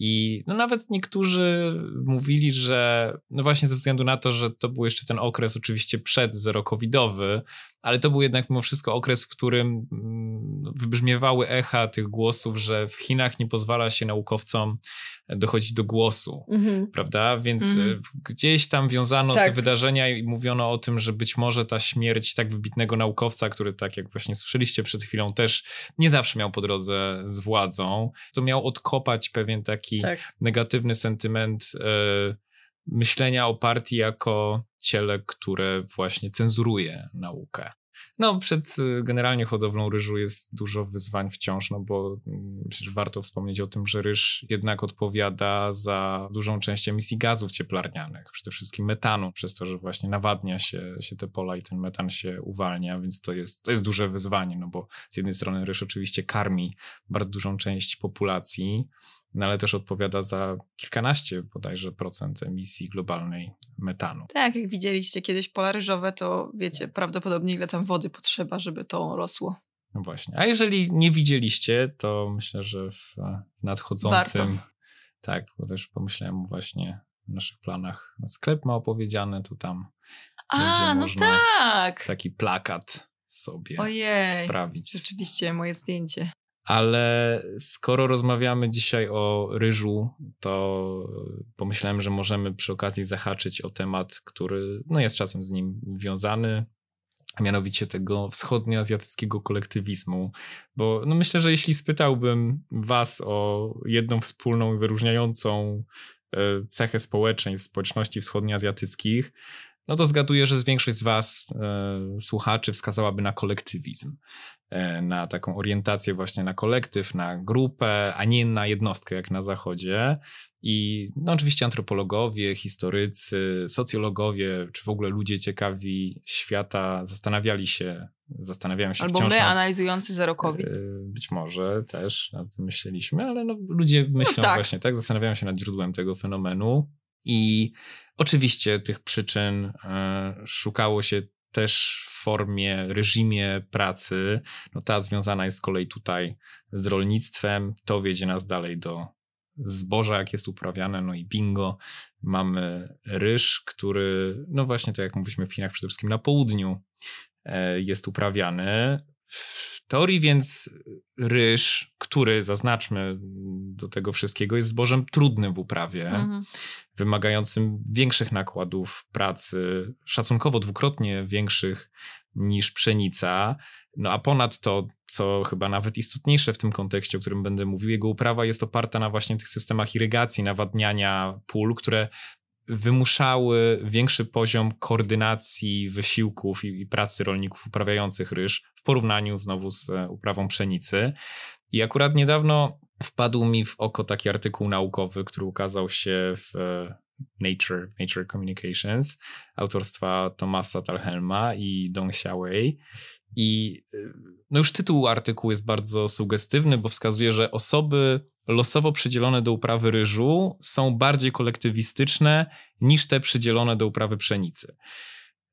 I no nawet niektórzy mówili, że no właśnie ze względu na to, że to był jeszcze ten okres oczywiście przed zerokowidowy, ale to był jednak mimo wszystko okres, w którym mm, wybrzmiewały echa tych głosów, że w Chinach nie pozwala się naukowcom dochodzić do głosu, mm-hmm. prawda? Więc mm-hmm. gdzieś tam wiązano tak. te wydarzenia i mówiono o tym, że być może ta śmierć tak wybitnego naukowca, który tak jak właśnie słyszeliście przed chwilą też nie zawsze miał po drodze z władzą, to miał odkopać pewien taki taki tak. negatywny sentyment e, myślenia o partii jako ciele, które właśnie cenzuruje naukę. No, przed e, generalnie hodowlą ryżu jest dużo wyzwań wciąż, no bo mm, przecież warto wspomnieć o tym, że ryż jednak odpowiada za dużą część emisji gazów cieplarnianych, przede wszystkim metanu, przez to, że właśnie nawadnia się, się te pola i ten metan się uwalnia, więc to jest, to jest duże wyzwanie, no bo z jednej strony ryż oczywiście karmi bardzo dużą część populacji, no ale też odpowiada za kilkanaście bodajże procent emisji globalnej metanu. Tak, jak widzieliście kiedyś polaryżowe, to wiecie prawdopodobnie ile tam wody potrzeba, żeby to rosło. No właśnie. A jeżeli nie widzieliście, to myślę, że w e, nadchodzącym. Warto. Tak, bo też pomyślałem właśnie w naszych planach. Sklep ma opowiedziane, to tam. A, no tak! Taki plakat sobie Ojej, sprawić. Rzeczywiście, moje zdjęcie. Ale skoro rozmawiamy dzisiaj o ryżu, to pomyślałem, że możemy przy okazji zahaczyć o temat, który no, jest czasem z nim wiązany, a mianowicie tego wschodnioazjatyckiego kolektywizmu. Bo no, myślę, że jeśli spytałbym Was o jedną wspólną i wyróżniającą e, cechę społeczeństw, społeczności wschodnioazjatyckich, no to zgaduję, że większość z Was, e, słuchaczy, wskazałaby na kolektywizm, e, na taką orientację właśnie na kolektyw, na grupę, a nie na jednostkę jak na Zachodzie. I no, oczywiście antropologowie, historycy, socjologowie, czy w ogóle ludzie ciekawi świata zastanawiali się, zastanawiają się Albo wciąż. Albo my nad, analizujący zero e, COVID. być może też nad tym myśleliśmy, ale no, ludzie no myślą no, tak. właśnie tak, zastanawiają się nad źródłem tego fenomenu. I Oczywiście tych przyczyn e, szukało się też w formie, reżimie pracy. No ta związana jest z kolei tutaj z rolnictwem. To wiedzie nas dalej do zboża, jak jest uprawiane, no i bingo. Mamy ryż, który, no właśnie tak jak mówiliśmy w Chinach, przede wszystkim na południu e, jest uprawiany teorii więc ryż, który zaznaczmy do tego wszystkiego, jest zbożem trudnym w uprawie, mhm. wymagającym większych nakładów pracy, szacunkowo dwukrotnie większych niż pszenica. No a ponadto, co chyba nawet istotniejsze w tym kontekście, o którym będę mówił, jego uprawa jest oparta na właśnie tych systemach irygacji, nawadniania pól, które wymuszały większy poziom koordynacji wysiłków i, i pracy rolników uprawiających ryż w porównaniu znowu z e, uprawą pszenicy. I akurat niedawno wpadł mi w oko taki artykuł naukowy, który ukazał się w e, Nature, Nature Communications autorstwa Tomasa Talhelma i Dong Xiaowei. I y, no już tytuł artykułu jest bardzo sugestywny, bo wskazuje, że osoby losowo przydzielone do uprawy ryżu są bardziej kolektywistyczne niż te przydzielone do uprawy pszenicy.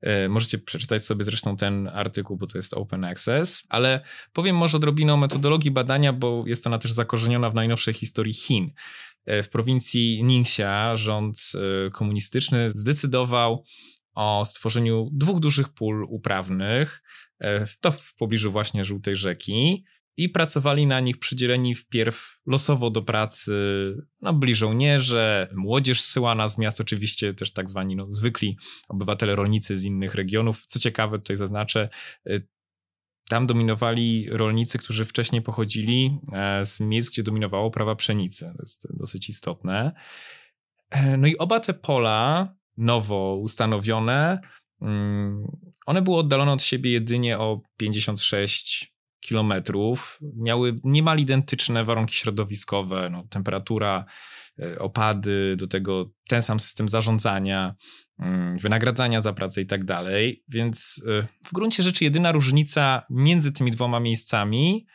E, możecie przeczytać sobie zresztą ten artykuł, bo to jest open access, ale powiem może odrobinę o metodologii badania, bo jest ona też zakorzeniona w najnowszej historii Chin. E, w prowincji Ningxia rząd e, komunistyczny zdecydował o stworzeniu dwóch dużych pól uprawnych, E, to w pobliżu właśnie Żółtej Rzeki i pracowali na nich przydzieleni wpierw losowo do pracy no, byli żołnierze, młodzież syłana z miast, oczywiście też tak zwani no, zwykli obywatele, rolnicy z innych regionów. Co ciekawe, tutaj zaznaczę, e, tam dominowali rolnicy, którzy wcześniej pochodzili e, z miejsc, gdzie dominowało prawa pszenicy. To jest dosyć istotne. No i oba te pola nowo ustanowione Mm, one były oddalone od siebie jedynie o 56 kilometrów. Miały niemal identyczne warunki środowiskowe, no, temperatura, e, opady, do tego ten sam system zarządzania, mm, wynagradzania za pracę i tak dalej. Więc e, w gruncie rzeczy jedyna różnica między tymi dwoma miejscami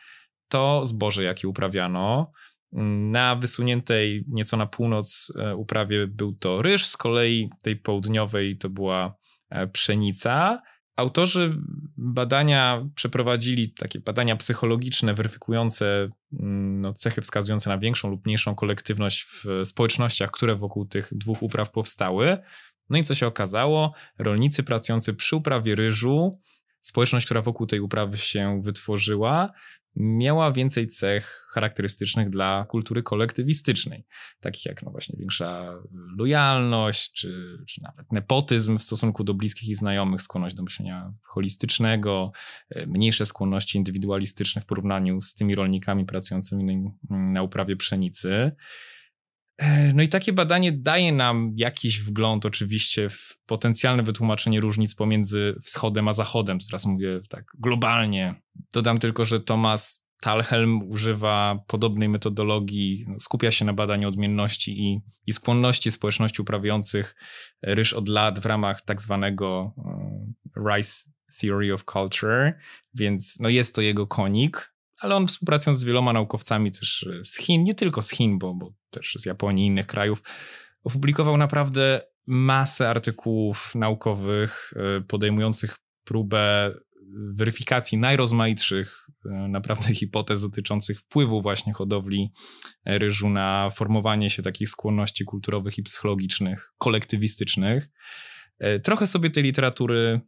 to zboże, jakie uprawiano. Mm, na wysuniętej nieco na północ e, uprawie był to ryż, z kolei tej południowej to była E, pszenica. Autorzy badania przeprowadzili takie badania psychologiczne weryfikujące mm, no, cechy wskazujące na większą lub mniejszą kolektywność w społecznościach, które wokół tych dwóch upraw powstały. No i co się okazało? Rolnicy pracujący przy uprawie ryżu, społeczność, która wokół tej uprawy się wytworzyła, miała więcej cech charakterystycznych dla kultury kolektywistycznej, takich jak no właśnie większa lojalność, czy, czy nawet nepotyzm w stosunku do bliskich i znajomych, skłonność do myślenia holistycznego, e, mniejsze skłonności indywidualistyczne w porównaniu z tymi rolnikami pracującymi na uprawie pszenicy. Eee, no i takie badanie daje nam jakiś wgląd oczywiście w potencjalne wytłumaczenie różnic pomiędzy wschodem a zachodem. Teraz mówię tak globalnie. Dodam tylko, że Thomas Talhelm używa podobnej metodologii, no, skupia się na badaniu odmienności i, i skłonności społeczności uprawiających ryż od lat w ramach tak zwanego e, Rice Theory of Culture, więc no jest to jego konik ale on współpracując z wieloma naukowcami też z Chin, nie tylko z Chin, bo, bo też z Japonii i innych krajów, opublikował naprawdę masę artykułów naukowych e, podejmujących próbę weryfikacji najrozmaitszych e, naprawdę hipotez dotyczących wpływu właśnie hodowli ryżu na formowanie się takich skłonności kulturowych i psychologicznych, kolektywistycznych. E, trochę sobie tej literatury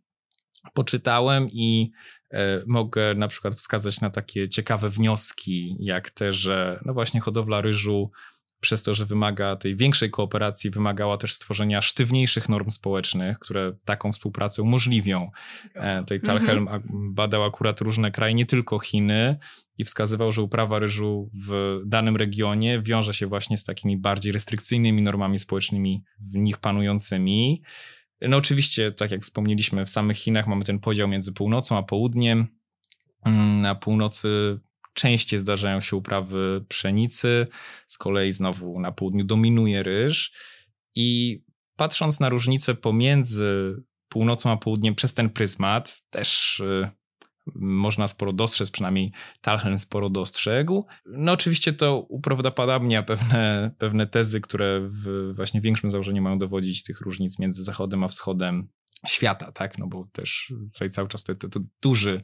poczytałem i E, mogę na przykład wskazać na takie ciekawe wnioski, jak te, że no właśnie hodowla ryżu przez to, że wymaga tej większej kooperacji, wymagała też stworzenia sztywniejszych norm społecznych, które taką współpracę umożliwią. E, tutaj mhm. Talhelm mm -hmm. badał akurat różne kraje, nie tylko Chiny, i wskazywał, że uprawa ryżu w danym regionie wiąże się właśnie z takimi bardziej restrykcyjnymi normami społecznymi w nich panującymi. No oczywiście, tak jak wspomnieliśmy, w samych Chinach mamy ten podział między północą a południem. Mm, na północy częściej zdarzają się uprawy pszenicy, z kolei znowu na południu dominuje ryż. I patrząc na różnice pomiędzy północą a południem przez ten pryzmat, też y, można sporo dostrzec, przynajmniej Talhen sporo dostrzegł. No oczywiście to uprawdopodobnia pewne, pewne tezy, które w właśnie większym założeniu mają dowodzić tych różnic między Zachodem a Wschodem świata, tak? No bo też tutaj cały czas to, to, to duży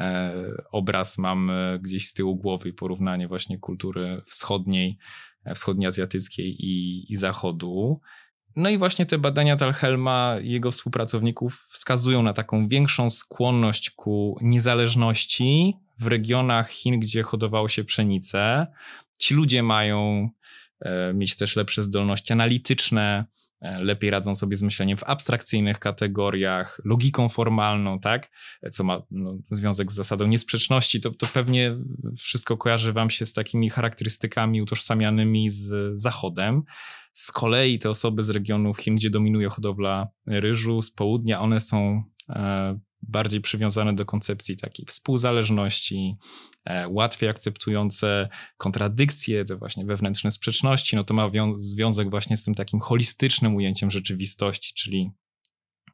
e, obraz mam e, gdzieś z tyłu głowy i porównanie właśnie kultury wschodniej, wschodnioazjatyckiej i, i zachodu. No i właśnie te badania Talhelma i jego współpracowników wskazują na taką większą skłonność ku niezależności w regionach Chin, gdzie hodowało się pszenicę. Ci ludzie mają e, mieć też lepsze zdolności analityczne, e, lepiej radzą sobie z myśleniem w abstrakcyjnych kategoriach, logiką formalną, tak? E, co ma no, związek z zasadą niesprzeczności, to, to pewnie wszystko kojarzy wam się z takimi charakterystykami utożsamianymi z Zachodem. Z kolei te osoby z regionów Chin, gdzie dominuje hodowla ryżu, z południa, one są e, bardziej przywiązane do koncepcji takiej współzależności, e, łatwiej akceptujące kontradykcje, te właśnie wewnętrzne sprzeczności, no to ma związek właśnie z tym takim holistycznym ujęciem rzeczywistości, czyli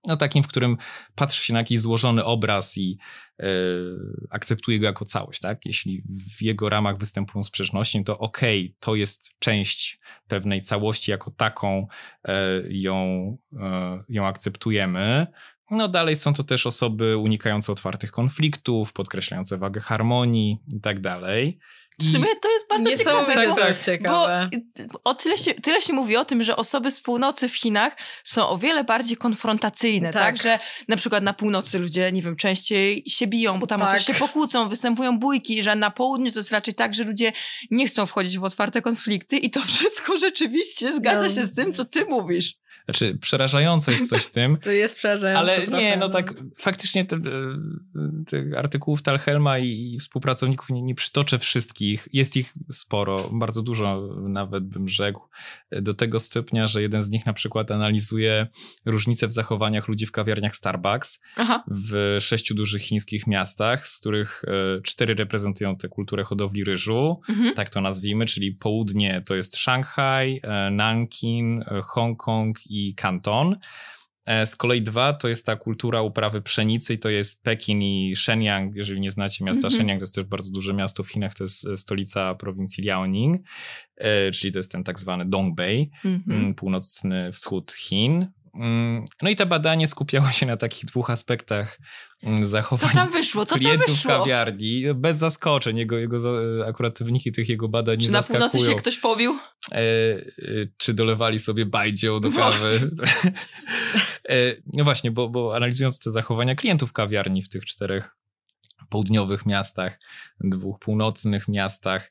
no takim, w którym patrzy się na jakiś złożony obraz i yy, akceptuje go jako całość, tak? Jeśli w jego ramach występują sprzeczności, to okej, okay, to jest część pewnej całości jako taką, yy, ją, yy, ją akceptujemy, no dalej są to też osoby unikające otwartych konfliktów, podkreślające wagę harmonii i tak dalej. W sumie to jest bardzo ciekawe. jest bardzo ciekawe. Bo o tyle, się, tyle się mówi o tym, że osoby z północy w Chinach są o wiele bardziej konfrontacyjne, tak? tak? Że na przykład na północy ludzie, nie wiem, częściej się biją, bo tam tak. się pokłócą, występują bójki, że na południu to jest raczej tak, że ludzie nie chcą wchodzić w otwarte konflikty i to wszystko rzeczywiście zgadza no. się z tym, co ty mówisz. Znaczy, przerażające jest coś w tym. to jest przerażające. Ale trochę. nie, no tak, no. faktycznie tych e, artykułów Talhelma i, i współpracowników nie, nie, przytoczę wszystkich. Jest ich sporo, bardzo dużo nawet bym rzekł. E, do tego stopnia, że jeden z nich na przykład analizuje różnice w zachowaniach ludzi w kawiarniach Starbucks Aha. w sześciu dużych chińskich miastach, z których e, cztery reprezentują tę kulturę hodowli ryżu, mhm. tak to nazwijmy, czyli południe to jest Szanghaj, Nankin, Hongkong i kanton. E, z kolei dwa to jest ta kultura uprawy pszenicy i to jest Pekin i Shenyang. Jeżeli nie znacie miasta mm-hmm. Shenyang, to jest też bardzo duże miasto w Chinach, to jest e, stolica prowincji Liaoning, e, czyli to jest ten tak zwany Dongbei, mm-hmm. północny wschód Chin. Mm, no i to badanie skupiało się na takich dwóch aspektach mm, zachowań Co tam wyszło? Co klientów tam wyszło? kawiarni. Bez zaskoczeń, jego, jego akurat wyniki tych jego badań czy nie zaskakują. Czy na północy się ktoś powił? E, e czy dolewali sobie bajdzieł do kawy? e, no właśnie, bo, bo analizując te zachowania klientów kawiarni w tych czterech południowych miastach, dwóch północnych miastach,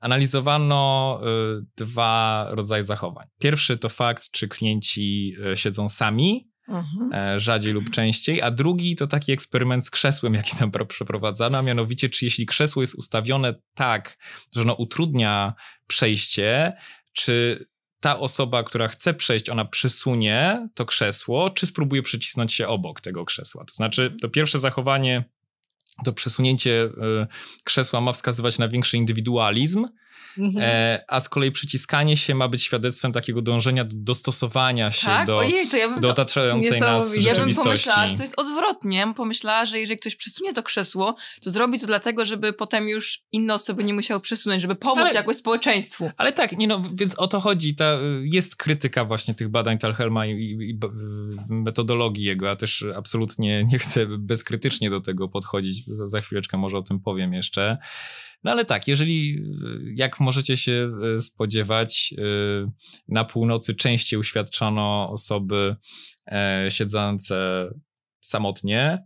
analizowano y, dwa rodzaje zachowań. Pierwszy to fakt, czy klienci y, siedzą sami, mhm. e, rzadziej lub częściej, a drugi to taki eksperyment z krzesłem, jaki tam przeprowadzano, mianowicie, czy jeśli krzesło jest ustawione tak, że ono utrudnia przejście, czy ta osoba, która chce przejść, ona przysunie to krzesło, czy spróbuje przycisnąć się obok tego krzesła. To znaczy, to pierwsze zachowanie to przesunięcie y, krzesła ma wskazywać na większy indywidualizm, Mhm. E, a z kolei przyciskanie się ma być świadectwem takiego dążenia do dostosowania się tak? do, Ojej, to ja bym do otaczającej nas rzeczywistości. Ja bym pomyślała, że to jest odwrotnie. Ja pomyślała, że jeżeli ktoś przesunie to krzesło, to zrobi to dlatego, żeby potem już inne osoby nie musiały przesunąć, żeby pomóc ale, jakoś społeczeństwu. Ale tak, nie no, więc o to chodzi. Ta, y, jest krytyka właśnie tych badań Talhelma i, i, i y, metodologii jego. Ja też absolutnie nie chcę bezkrytycznie do tego podchodzić. Za, za chwileczkę może o tym powiem jeszcze. No ale tak, jeżeli, y, jak możecie się y, spodziewać, y, na północy częściej uświadczono osoby e, siedzące samotnie,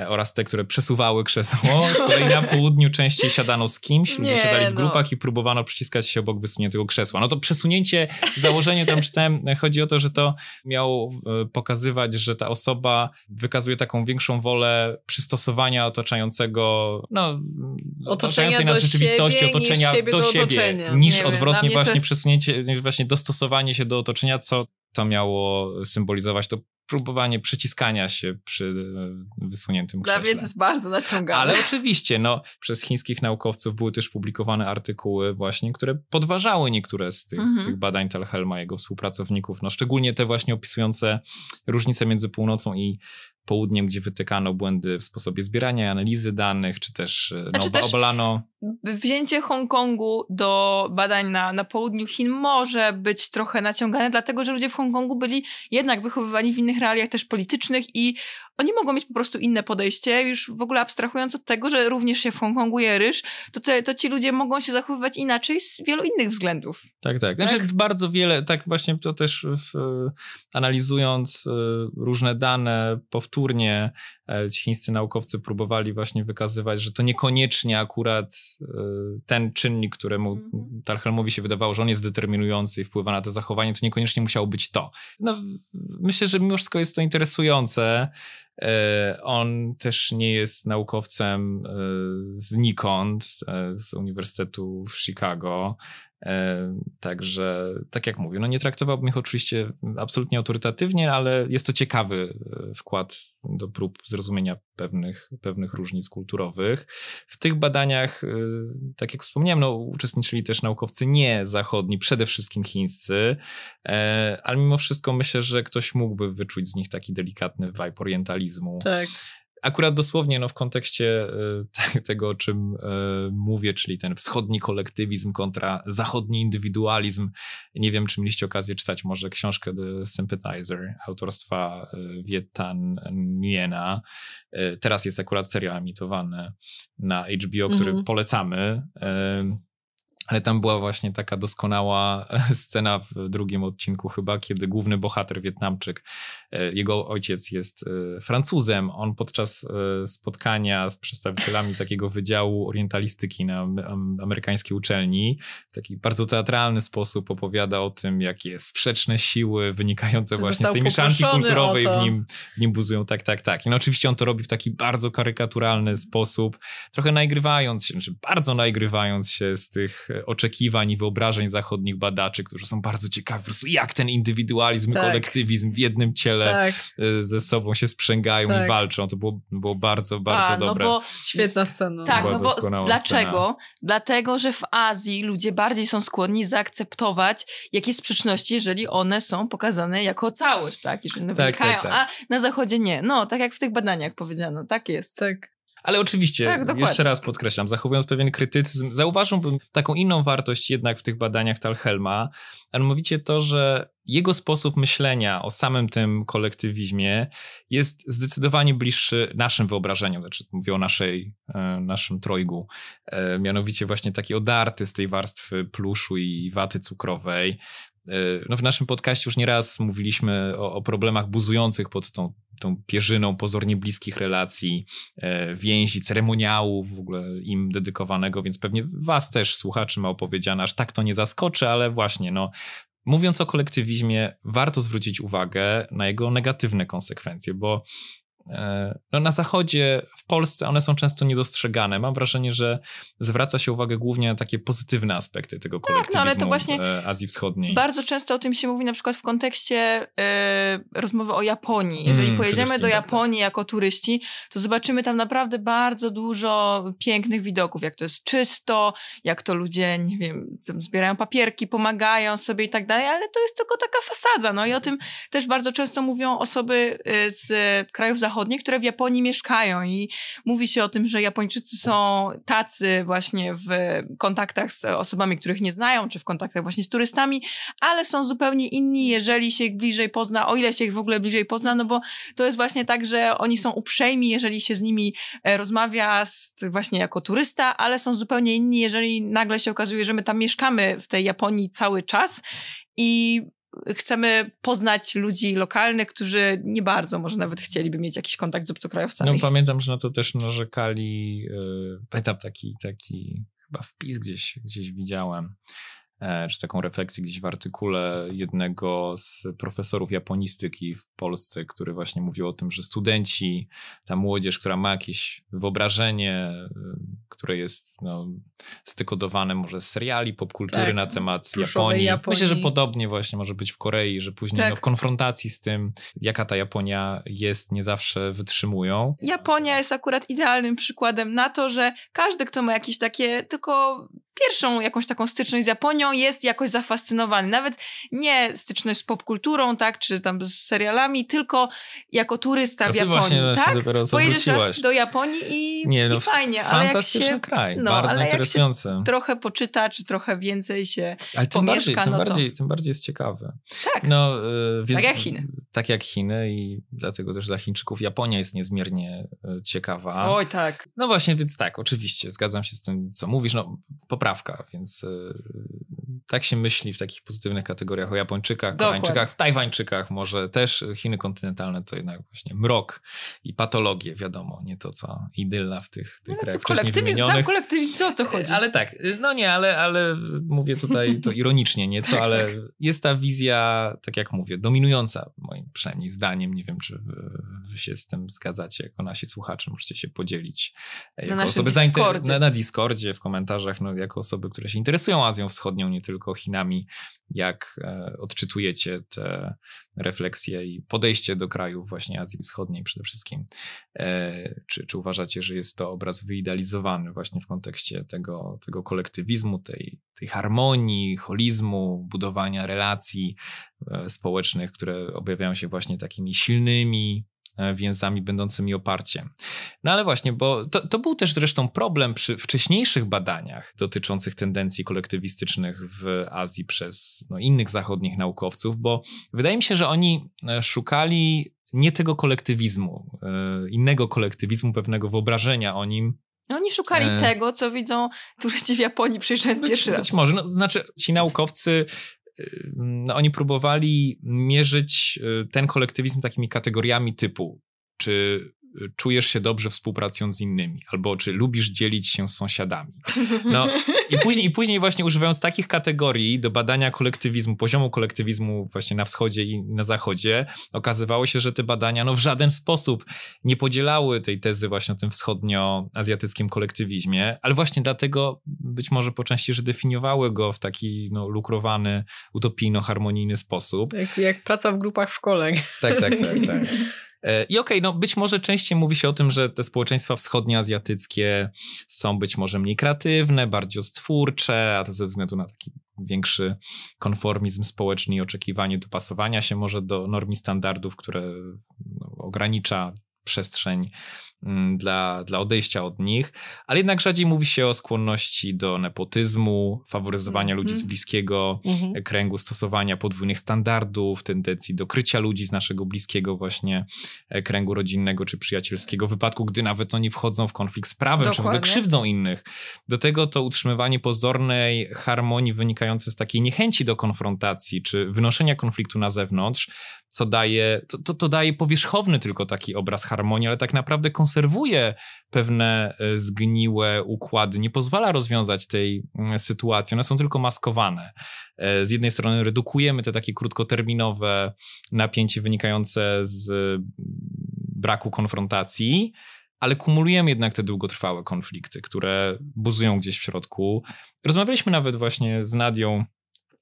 E, oraz te, które przesuwały krzesło. Z kolei na południu częściej siadano z kimś, ludzie Nie, siadali w no. grupach i próbowano przyciskać się obok wysuniętego krzesła. No to przesunięcie, założenie tam czytałem, chodzi o to, że to miało e, pokazywać, że ta osoba wykazuje taką większą wolę przystosowania otaczającego, no, otaczającej nas rzeczywistości, otoczenia siebie do, do siebie, otoczenia. niż Nie odwrotnie właśnie jest... przesunięcie, niż właśnie dostosowanie się do otoczenia, co to miało symbolizować. To próbowanie przyciskania się przy e, wysuniętym krześle. Dla mnie to jest bardzo naciągane. Ale oczywiście, no, przez chińskich naukowców były też publikowane artykuły właśnie, które podważały niektóre z tych, mhm. tych badań Telhelma, jego współpracowników, no szczególnie te właśnie opisujące różnice między północą i południem, gdzie wytykano błędy w sposobie zbierania i analizy danych, czy też e, znaczy no, znaczy też obalano wzięcie Hongkongu do badań na, na południu Chin może być trochę naciągane, dlatego że ludzie w Hongkongu byli jednak wychowywani w innych realiach też politycznych i oni mogą mieć po prostu inne podejście, już w ogóle abstrahując od tego, że również się w Hongkongu je ryż, to, te, to ci ludzie mogą się zachowywać inaczej z wielu innych względów. Tak, tak. Znaczy tak? bardzo wiele, tak właśnie to też w, analizując e, różne dane powtórnie, e, chińscy naukowcy próbowali właśnie wykazywać, że to niekoniecznie akurat Y, ten czynnik, któremu mhm. mówi, się wydawało, że on jest determinujący i wpływa na to zachowanie, to niekoniecznie musiało być to. No, myślę, że mimo wszystko jest to interesujące. Y, on też nie jest naukowcem y, znikąd, z Uniwersytetu w Chicago. E, także, tak jak mówię, no nie traktowałbym ich oczywiście absolutnie autorytatywnie, ale jest to ciekawy e, wkład do prób zrozumienia pewnych, pewnych różnic kulturowych. W tych badaniach, e, tak jak wspomniałem, no, uczestniczyli też naukowcy nie zachodni, przede wszystkim chińscy, ale mimo wszystko myślę, że ktoś mógłby wyczuć z nich taki delikatny vibe orientalizmu. Tak akurat dosłownie no, w kontekście e, te, tego, o czym e, mówię, czyli ten wschodni kolektywizm kontra zachodni indywidualizm. Nie wiem, czy mieliście okazję czytać może książkę The Sympathizer autorstwa Wietan e, Niena. Teraz jest akurat serial emitowany na HBO, który mm -hmm. polecamy. Ale tam była właśnie taka doskonała scena w drugim odcinku chyba, kiedy główny bohater Wietnamczyk E, jego ojciec jest e, Francuzem. On podczas e, spotkania z przedstawicielami takiego wydziału orientalistyki na amerykańskiej uczelni w taki bardzo teatralny sposób opowiada o tym, jakie sprzeczne siły wynikające właśnie z tej mieszanki kulturowej w nim, w nim buzują. Tak, tak, tak. I no oczywiście on to robi w taki bardzo karykaturalny mhm. sposób, trochę naigrywając się, znaczy bardzo naigrywając się z tych oczekiwań i wyobrażeń zachodnich badaczy, którzy są bardzo ciekawi po prostu, jak ten indywidualizm tak. i kolektywizm w jednym ciele przyjaciele tak. Y, ze sobą się sprzęgają tak. i walczą. To było, było bardzo, bardzo A, no dobre. No bo, Świetna scena. Tak, Była no bo dlaczego? Scena. Dlatego, że w Azji ludzie bardziej są skłonni zaakceptować jakieś sprzeczności, jeżeli one są pokazane jako całość, tak? Jeżeli one tak, tak wynikają, tak. a na zachodzie nie. No, tak jak w tych badaniach powiedziano, tak jest. Tak. Ale oczywiście, tak, jeszcze raz podkreślam, zachowując pewien krytycyzm, zauważyłbym taką inną wartość jednak w tych badaniach Talhelma, a mianowicie to, że jego sposób myślenia o samym tym kolektywizmie jest zdecydowanie bliższy naszym wyobrażeniom, znaczy mówię o naszej, e, naszym trojgu, e, mianowicie właśnie taki odarty z tej warstwy pluszu i waty cukrowej, Y, no w naszym podcaście już nieraz mówiliśmy o, o problemach buzujących pod tą, tą pierzyną pozornie bliskich relacji, e, więzi, ceremoniału w ogóle im dedykowanego, więc pewnie was też, słuchaczy, ma opowiedziane, aż tak to nie zaskoczy, ale właśnie, no mówiąc o kolektywizmie, warto zwrócić uwagę na jego negatywne konsekwencje, bo E, no na zachodzie, w Polsce one są często niedostrzegane. Mam wrażenie, że zwraca się uwagę głównie na takie pozytywne aspekty tego kolektywizmu tak, no, ale to właśnie e, Azji Wschodniej. Bardzo często o tym się mówi na przykład w kontekście y, rozmowy o Japonii. Mm, Jeżeli mm, pojedziemy do tak, Japonii tak. jako turyści, to zobaczymy tam naprawdę bardzo dużo pięknych widoków, jak to jest czysto, jak to ludzie, nie wiem, zbierają papierki, pomagają sobie i tak dalej, ale to jest tylko taka fasada. No i o tym też bardzo często mówią osoby z krajów zachodnich, zachodnie, które w Japonii mieszkają i mówi się o tym, że Japończycy są tacy właśnie w kontaktach z osobami, których nie znają, czy w kontaktach właśnie z turystami, ale są zupełnie inni, jeżeli się ich bliżej pozna, o ile się ich w ogóle bliżej pozna, no bo to jest właśnie tak, że oni są uprzejmi, jeżeli się z nimi e, rozmawia z, właśnie jako turysta, ale są zupełnie inni, jeżeli nagle się okazuje, że my tam mieszkamy w tej Japonii cały czas i chcemy poznać ludzi lokalnych, którzy nie bardzo może nawet chcieliby mieć jakiś kontakt z obcokrajowcami. No pamiętam, że na to też narzekali, yy, pamiętam taki, taki chyba wpis gdzieś, gdzieś widziałem, E, czy taką refleksję gdzieś w artykule jednego z profesorów japonistyki w Polsce, który właśnie mówił o tym, że studenci, ta młodzież, która ma jakieś wyobrażenie, e, które jest no, stykodowane może z seriali popkultury tak, na temat Japonii. Japonii. Myślę, że podobnie właśnie może być w Korei, że później no, tak. no, w konfrontacji z tym, jaka ta Japonia jest, nie zawsze wytrzymują. Japonia jest akurat idealnym przykładem na to, że każdy, kto ma jakieś takie tylko pierwszą jakąś taką styczność z Japonią jest jakoś zafascynowany. Nawet nie styczność z popkulturą, tak, czy tam z serialami, tylko jako turysta w Japonii. tak? Pojedziesz raz do Japonii i, nie, no, i fajnie. Fantastyczny się, kraj, no, bardzo interesujący. trochę poczyta, czy trochę więcej się Ale tym pomieszka, bardziej, tym, no bardziej, to... tym bardziej jest ciekawe. Tak, no, y, tak więc, tak jak Chiny. Tak jak Chiny i dlatego też dla Chińczyków Japonia jest niezmiernie y, ciekawa. Oj tak. No właśnie, więc tak, oczywiście, zgadzam się z tym, co mówisz. No, poprawka, więc y, tak się myśli w takich pozytywnych kategoriach o Japończykach, Dokładnie. Koreańczykach, Tajwańczykach może też Chiny kontynentalne to jednak właśnie mrok i patologie, wiadomo, nie to co idylla w tych, tych no, krajach wcześniej wymienionych. Tam kolektywizm to o co chodzi. Ale tak, no nie, ale, ale mówię tutaj to ironicznie nieco, tak, ale tak. jest ta wizja, tak jak mówię, dominująca moim przynajmniej zdaniem, nie wiem czy wy, się z tym zgadzacie, jako nasi słuchacze możecie się podzielić e, jako na osoby zainteresowane na, na Discordzie, w komentarzach, no, jako osoby, które się interesują Azją Wschodnią, nie tylko tylko Chinami, jak e, odczytujecie te refleksje i podejście do krajów właśnie Azji Wschodniej przede wszystkim. E, czy, czy uważacie, że jest to obraz wyidealizowany właśnie w kontekście tego, tego kolektywizmu, tej, tej harmonii, holizmu, budowania relacji e, społecznych, które objawiają się właśnie takimi silnymi, E, więzami będącymi oparciem. No ale właśnie, bo to, to był też zresztą problem przy wcześniejszych badaniach dotyczących tendencji kolektywistycznych w Azji przez no, innych zachodnich naukowców, bo wydaje mi się, że oni e, szukali nie tego kolektywizmu, e, innego kolektywizmu, pewnego wyobrażenia o nim, no oni szukali e... tego, co widzą turyści w Japonii, przyjeżdżając być, pierwszy raz. Być może, no, znaczy ci naukowcy no, oni próbowali mierzyć y, ten kolektywizm takimi kategoriami typu, czy czujesz się dobrze współpracując z innymi, albo czy lubisz dzielić się z sąsiadami. No i później, i później właśnie używając takich kategorii do badania kolektywizmu, poziomu kolektywizmu właśnie na wschodzie i na zachodzie, okazywało się, że te badania no w żaden sposób nie podzielały tej tezy właśnie o tym wschodnioazjatyckim kolektywizmie, ale właśnie dlatego być może po części, że definiowały go w taki no, lukrowany, utopijno-harmonijny sposób. Jak, jak praca w grupach w szkole. Tak, tak, tak. tak. E, I okej, okay, no być może częściej mówi się o tym, że te społeczeństwa wschodnioazjatyckie są być może mniej kreatywne, bardziej odtwórcze, a to ze względu na taki większy konformizm społeczny i oczekiwanie dopasowania się może do norm i standardów, które no, ogranicza przestrzeń Mm, dla, dla odejścia od nich, ale jednak rzadziej mówi się o skłonności do nepotyzmu, faworyzowania mm -hmm. ludzi z mhm. bliskiego mm -hmm. kręgu, stosowania podwójnych standardów, tendencji do krycia ludzi z naszego bliskiego właśnie e, kręgu rodzinnego czy przyjacielskiego, w wypadku gdy nawet oni wchodzą w konflikt z prawem, Dokładnie. czy w ogóle krzywdzą innych. Do tego to utrzymywanie pozornej harmonii wynikające z takiej niechęci do konfrontacji, czy wynoszenia konfliktu na zewnątrz, co daje, to, to, to daje powierzchowny tylko taki obraz harmonii, ale tak naprawdę konserwuje pewne e, zgniłe układy, nie pozwala rozwiązać tej mm, sytuacji, one są tylko maskowane. E, z jednej strony redukujemy te takie krótkoterminowe napięcie wynikające z e, braku konfrontacji, ale kumulujemy jednak te długotrwałe konflikty, które buzują gdzieś w środku. Rozmawialiśmy nawet właśnie z Nadią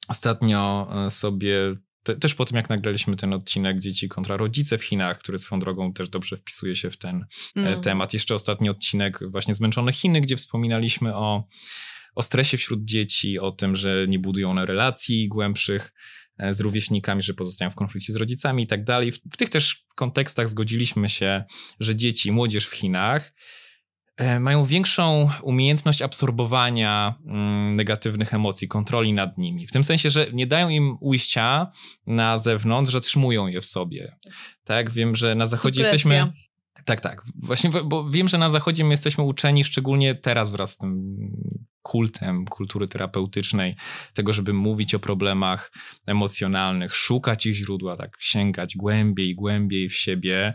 ostatnio sobie te, też po tym, jak nagraliśmy ten odcinek Dzieci kontra rodzice w Chinach, który swoją drogą też dobrze wpisuje się w ten mm. temat. Jeszcze ostatni odcinek właśnie Zmęczone Chiny, gdzie wspominaliśmy o, o stresie wśród dzieci, o tym, że nie budują one relacji głębszych e, z rówieśnikami, że pozostają w konflikcie z rodzicami i tak dalej. W tych też kontekstach zgodziliśmy się, że dzieci, młodzież w Chinach E, mają większą umiejętność absorbowania mm, negatywnych emocji, kontroli nad nimi. W tym sensie, że nie dają im ujścia na zewnątrz, że trzymują je w sobie. Tak, wiem, że na zachodzie jesteśmy. Tak, tak. Właśnie, bo wiem, że na zachodzie my jesteśmy uczeni, szczególnie teraz wraz z tym kultem kultury terapeutycznej, tego, żeby mówić o problemach emocjonalnych, szukać ich źródła, tak sięgać głębiej, głębiej w siebie,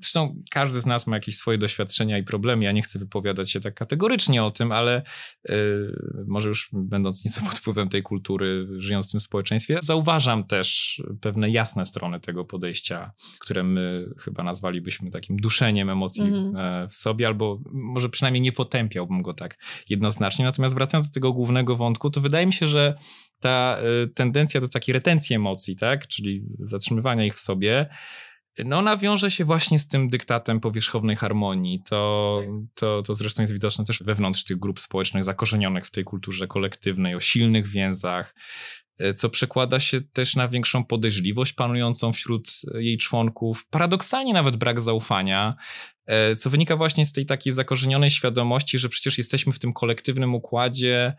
Zresztą każdy z nas ma jakieś swoje doświadczenia i problemy. Ja nie chcę wypowiadać się tak kategorycznie o tym, ale e, może już będąc nieco pod wpływem tej kultury, żyjąc w tym społeczeństwie, zauważam też pewne jasne strony tego podejścia, które my chyba nazwalibyśmy takim duszeniem emocji mhm. E, w sobie, albo może przynajmniej nie potępiałbym go tak jednoznacznie. Natomiast wracając do tego głównego wątku, to wydaje mi się, że ta e, tendencja do takiej retencji emocji, tak? czyli zatrzymywania ich w sobie, no nawiąże się właśnie z tym dyktatem powierzchownej harmonii. To, to, to zresztą jest widoczne też wewnątrz tych grup społecznych zakorzenionych w tej kulturze kolektywnej, o silnych więzach, e, co przekłada się też na większą podejrzliwość panującą wśród jej członków, paradoksalnie nawet brak zaufania, e, co wynika właśnie z tej takiej zakorzenionej świadomości, że przecież jesteśmy w tym kolektywnym układzie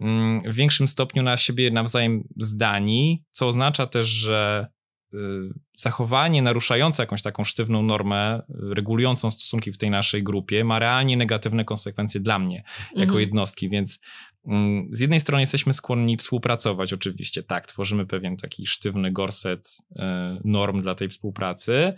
mm, w większym stopniu na siebie nawzajem zdani, co oznacza też, że Y, zachowanie naruszające jakąś taką sztywną normę, y, regulującą stosunki w tej naszej grupie, ma realnie negatywne konsekwencje dla mnie jako mhm. jednostki, więc mm, z jednej strony jesteśmy skłonni współpracować, oczywiście, tak, tworzymy pewien taki sztywny gorset y, norm dla tej współpracy,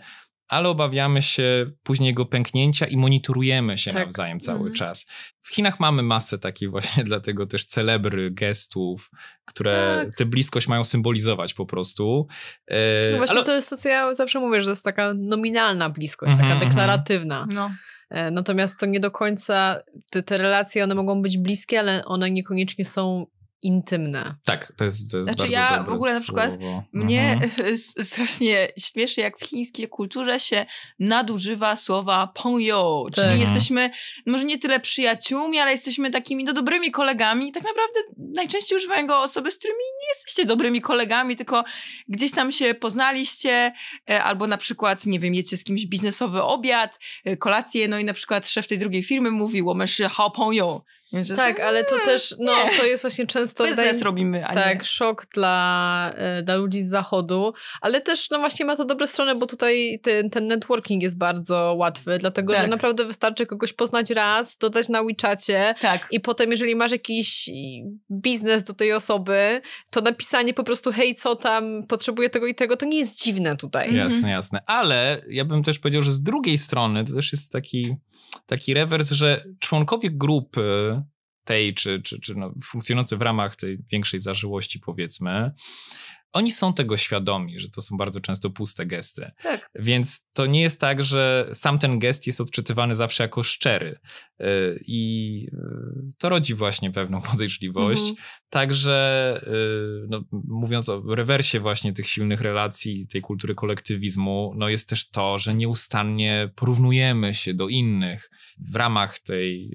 ale obawiamy się później jego pęknięcia i monitorujemy się tak. nawzajem cały mhm. czas. W Chinach mamy masę takich właśnie dlatego też celebry, gestów, które tak. tę bliskość mają symbolizować po prostu. E, no właśnie ale... to jest to, co ja zawsze mówię, że to jest taka nominalna bliskość, mhm, taka mhm. deklaratywna. No. E, natomiast to nie do końca, te, te relacje, one mogą być bliskie, ale one niekoniecznie są intymne. Tak, to jest, to jest Znaczy ja w ogóle na przykład mnie mhm. strasznie śmieszy, jak w chińskiej kulturze się nadużywa słowa pongyo, czyli tak. mhm. jesteśmy może nie tyle przyjaciółmi, ale jesteśmy takimi no, dobrymi kolegami. Tak naprawdę najczęściej używają go osoby, z którymi nie jesteście dobrymi kolegami, tylko gdzieś tam się poznaliście, e, albo na przykład, nie wiem, jecie z kimś biznesowy obiad, e, kolację, no i na przykład szef tej drugiej firmy mówi, 我们是好朋友 tak, tak, ale to też, no, nie. to jest właśnie często... Biznes daj, robimy, a Tak, nie. szok dla, e, dla ludzi z zachodu, ale też, no właśnie ma to dobre strony, bo tutaj ten, ten networking jest bardzo łatwy, dlatego, tak. że naprawdę wystarczy kogoś poznać raz, dodać na WeChacie tak. i potem, jeżeli masz jakiś biznes do tej osoby, to napisanie po prostu, hej, co tam, potrzebuję tego i tego, to nie jest dziwne tutaj. Mhm. Jasne, mhm. jasne, ale ja bym też powiedział, że z drugiej strony to też jest taki taki rewers, że członkowie grupy tej, czy, czy, czy no, funkcjonujące w ramach tej większej zażyłości, powiedzmy oni są tego świadomi, że to są bardzo często puste gesty. Tak. Więc to nie jest tak, że sam ten gest jest odczytywany zawsze jako szczery. Y, I y, to rodzi właśnie pewną podejrzliwość. Mhm. Także, y, no, mówiąc o rewersie właśnie tych silnych relacji, tej kultury kolektywizmu, no jest też to, że nieustannie porównujemy się do innych w ramach tej,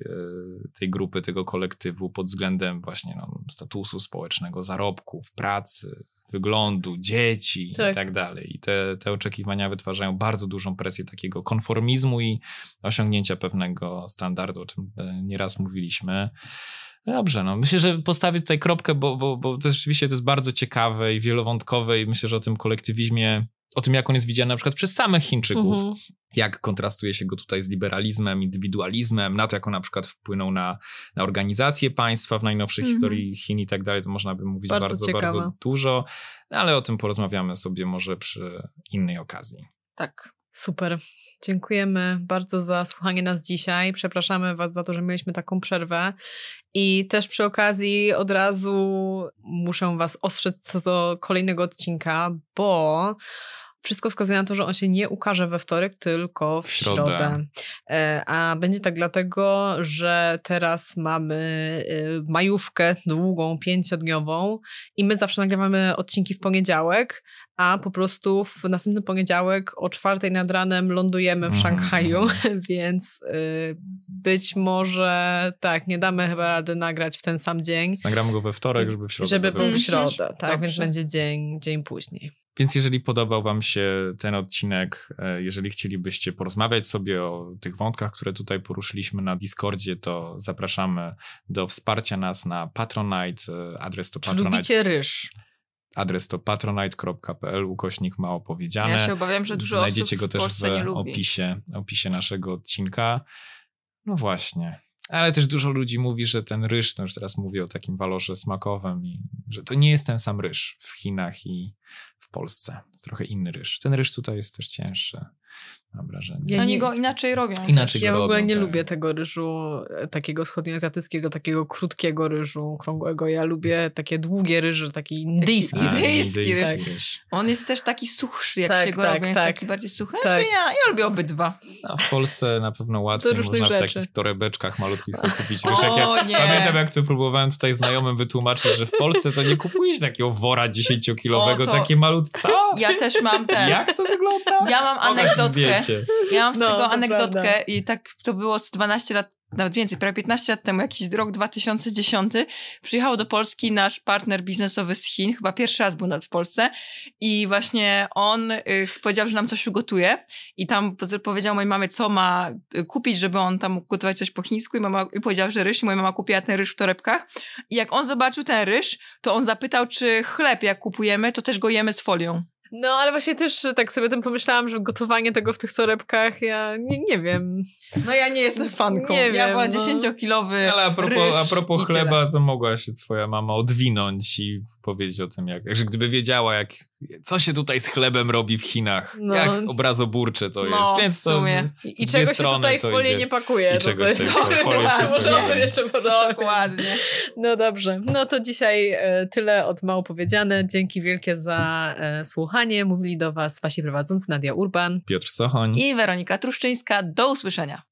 tej grupy, tego kolektywu pod względem właśnie no, statusu społecznego, zarobków, pracy, wyglądu, dzieci tak. i tak dalej. I te, te oczekiwania wytwarzają bardzo dużą presję takiego konformizmu i osiągnięcia pewnego standardu, o czym e, nieraz mówiliśmy. Dobrze, no myślę, że postawię tutaj kropkę, bo, bo, bo to rzeczywiście to jest bardzo ciekawe i wielowątkowe i myślę, że o tym kolektywizmie o tym, jak on jest widziany na przykład przez samych Chińczyków, mhm. jak kontrastuje się go tutaj z liberalizmem, indywidualizmem, na to, jak on na przykład wpłynął na, na organizację państwa w najnowszej mhm. historii Chin i tak dalej, to można by mówić bardzo, bardzo, bardzo dużo, no, ale o tym porozmawiamy sobie może przy innej okazji. Tak. Super. Dziękujemy bardzo za słuchanie nas dzisiaj. Przepraszamy Was za to, że mieliśmy taką przerwę. I też przy okazji od razu muszę Was ostrzec co do kolejnego odcinka, bo wszystko wskazuje na to, że on się nie ukaże we wtorek, tylko w środę. środę. E, a będzie tak dlatego, że teraz mamy y, majówkę długą, pięciodniową i my zawsze nagrywamy odcinki w poniedziałek, a po prostu w następny poniedziałek o czwartej nad ranem lądujemy w mhm. Szanghaju, mm. więc y, być może tak, nie damy chyba rady nagrać w ten sam dzień. Nagramy go we wtorek, żeby w środę. Żeby był w mhm. środę, tak, Dobrze. więc będzie dzień, dzień później. Więc jeżeli podobał Wam się ten odcinek, e, jeżeli chcielibyście porozmawiać sobie o tych wątkach, które tutaj poruszyliśmy na Discordzie, to zapraszamy do wsparcia nas na Patronite. E, adres to Czy Patronite. Lubicie ryż. Adres to patronite.pl ukośnik ma opowiedziane. Ja się obawiam, że dużo Znajdziecie osób go też w, w opisie, opisie naszego odcinka. No właśnie. Ale też dużo ludzi mówi, że ten ryż, no już teraz mówię o takim walorze smakowym, i że to nie jest ten sam ryż w Chinach i w Polsce. Jest trochę inny ryż. Ten ryż tutaj jest też cięższy mam wrażenie. Ja Oni go inaczej robią. Inaczej ja w ogóle robią, nie tak. lubię tego ryżu e, takiego wschodnioazjatyckiego, takiego krótkiego ryżu, krągłego. Ja lubię takie długie ryże, taki indyjski. A, indyjski, indyjski tak. ryż. On jest też taki suchszy, jak tak, się go tak, robi. Jest tak. taki bardziej suchy, tak. Znaczy, ja, ja lubię obydwa. A w Polsce na pewno łatwiej można w rzeczy. takich torebeczkach malutkich sobie kupić ryż. Jak o, ja nie. Pamiętam, jak to próbowałem tutaj znajomym wytłumaczyć, że w Polsce to nie kupujesz takiego wora 10-kilowego, takie Ja też mam ten. Jak to wygląda? Ja mam anegdotę anegdotkę. Wiecie. mam z no, tego anegdotkę prawda. i tak to było z 12 lat nawet więcej, prawie 15 lat temu, jakiś rok 2010, przyjechał do Polski nasz partner biznesowy z Chin, chyba pierwszy raz był nawet w Polsce i właśnie on y, powiedział, że nam coś ugotuje i tam powiedział mojej mamie, co ma y, kupić, żeby on tam mógł gotować coś po chińsku i, mama, i powiedział, że ryż i moja mama kupiła ten ryż w torebkach i jak on zobaczył ten ryż, to on zapytał, czy chleb jak kupujemy, to też go jemy z folią. No, ale właśnie też tak sobie o tym pomyślałam, że gotowanie tego w tych torebkach, ja nie, nie wiem. No ja nie jestem fanką. Nie ja wiem, wolę no. 10-kilowy Ale a propos, a propos chleba, tyle. to mogła się twoja mama odwinąć i powiedzieć o tym, jak, że gdyby wiedziała, jak, co się tutaj z chlebem robi w Chinach, no. jak obrazoburcze to no, jest, więc w sumie. I czego się tutaj w folię nie pakuje. I no czegoś tutaj w folię Może o tym jeszcze Dokładnie. No dobrze, no to dzisiaj e, tyle od mało powiedziane. Dzięki wielkie za e, słuchanie. Mówili do Was Wasi prowadzący Nadia Urban, Piotr Sochoń i Weronika Truszczyńska. Do usłyszenia.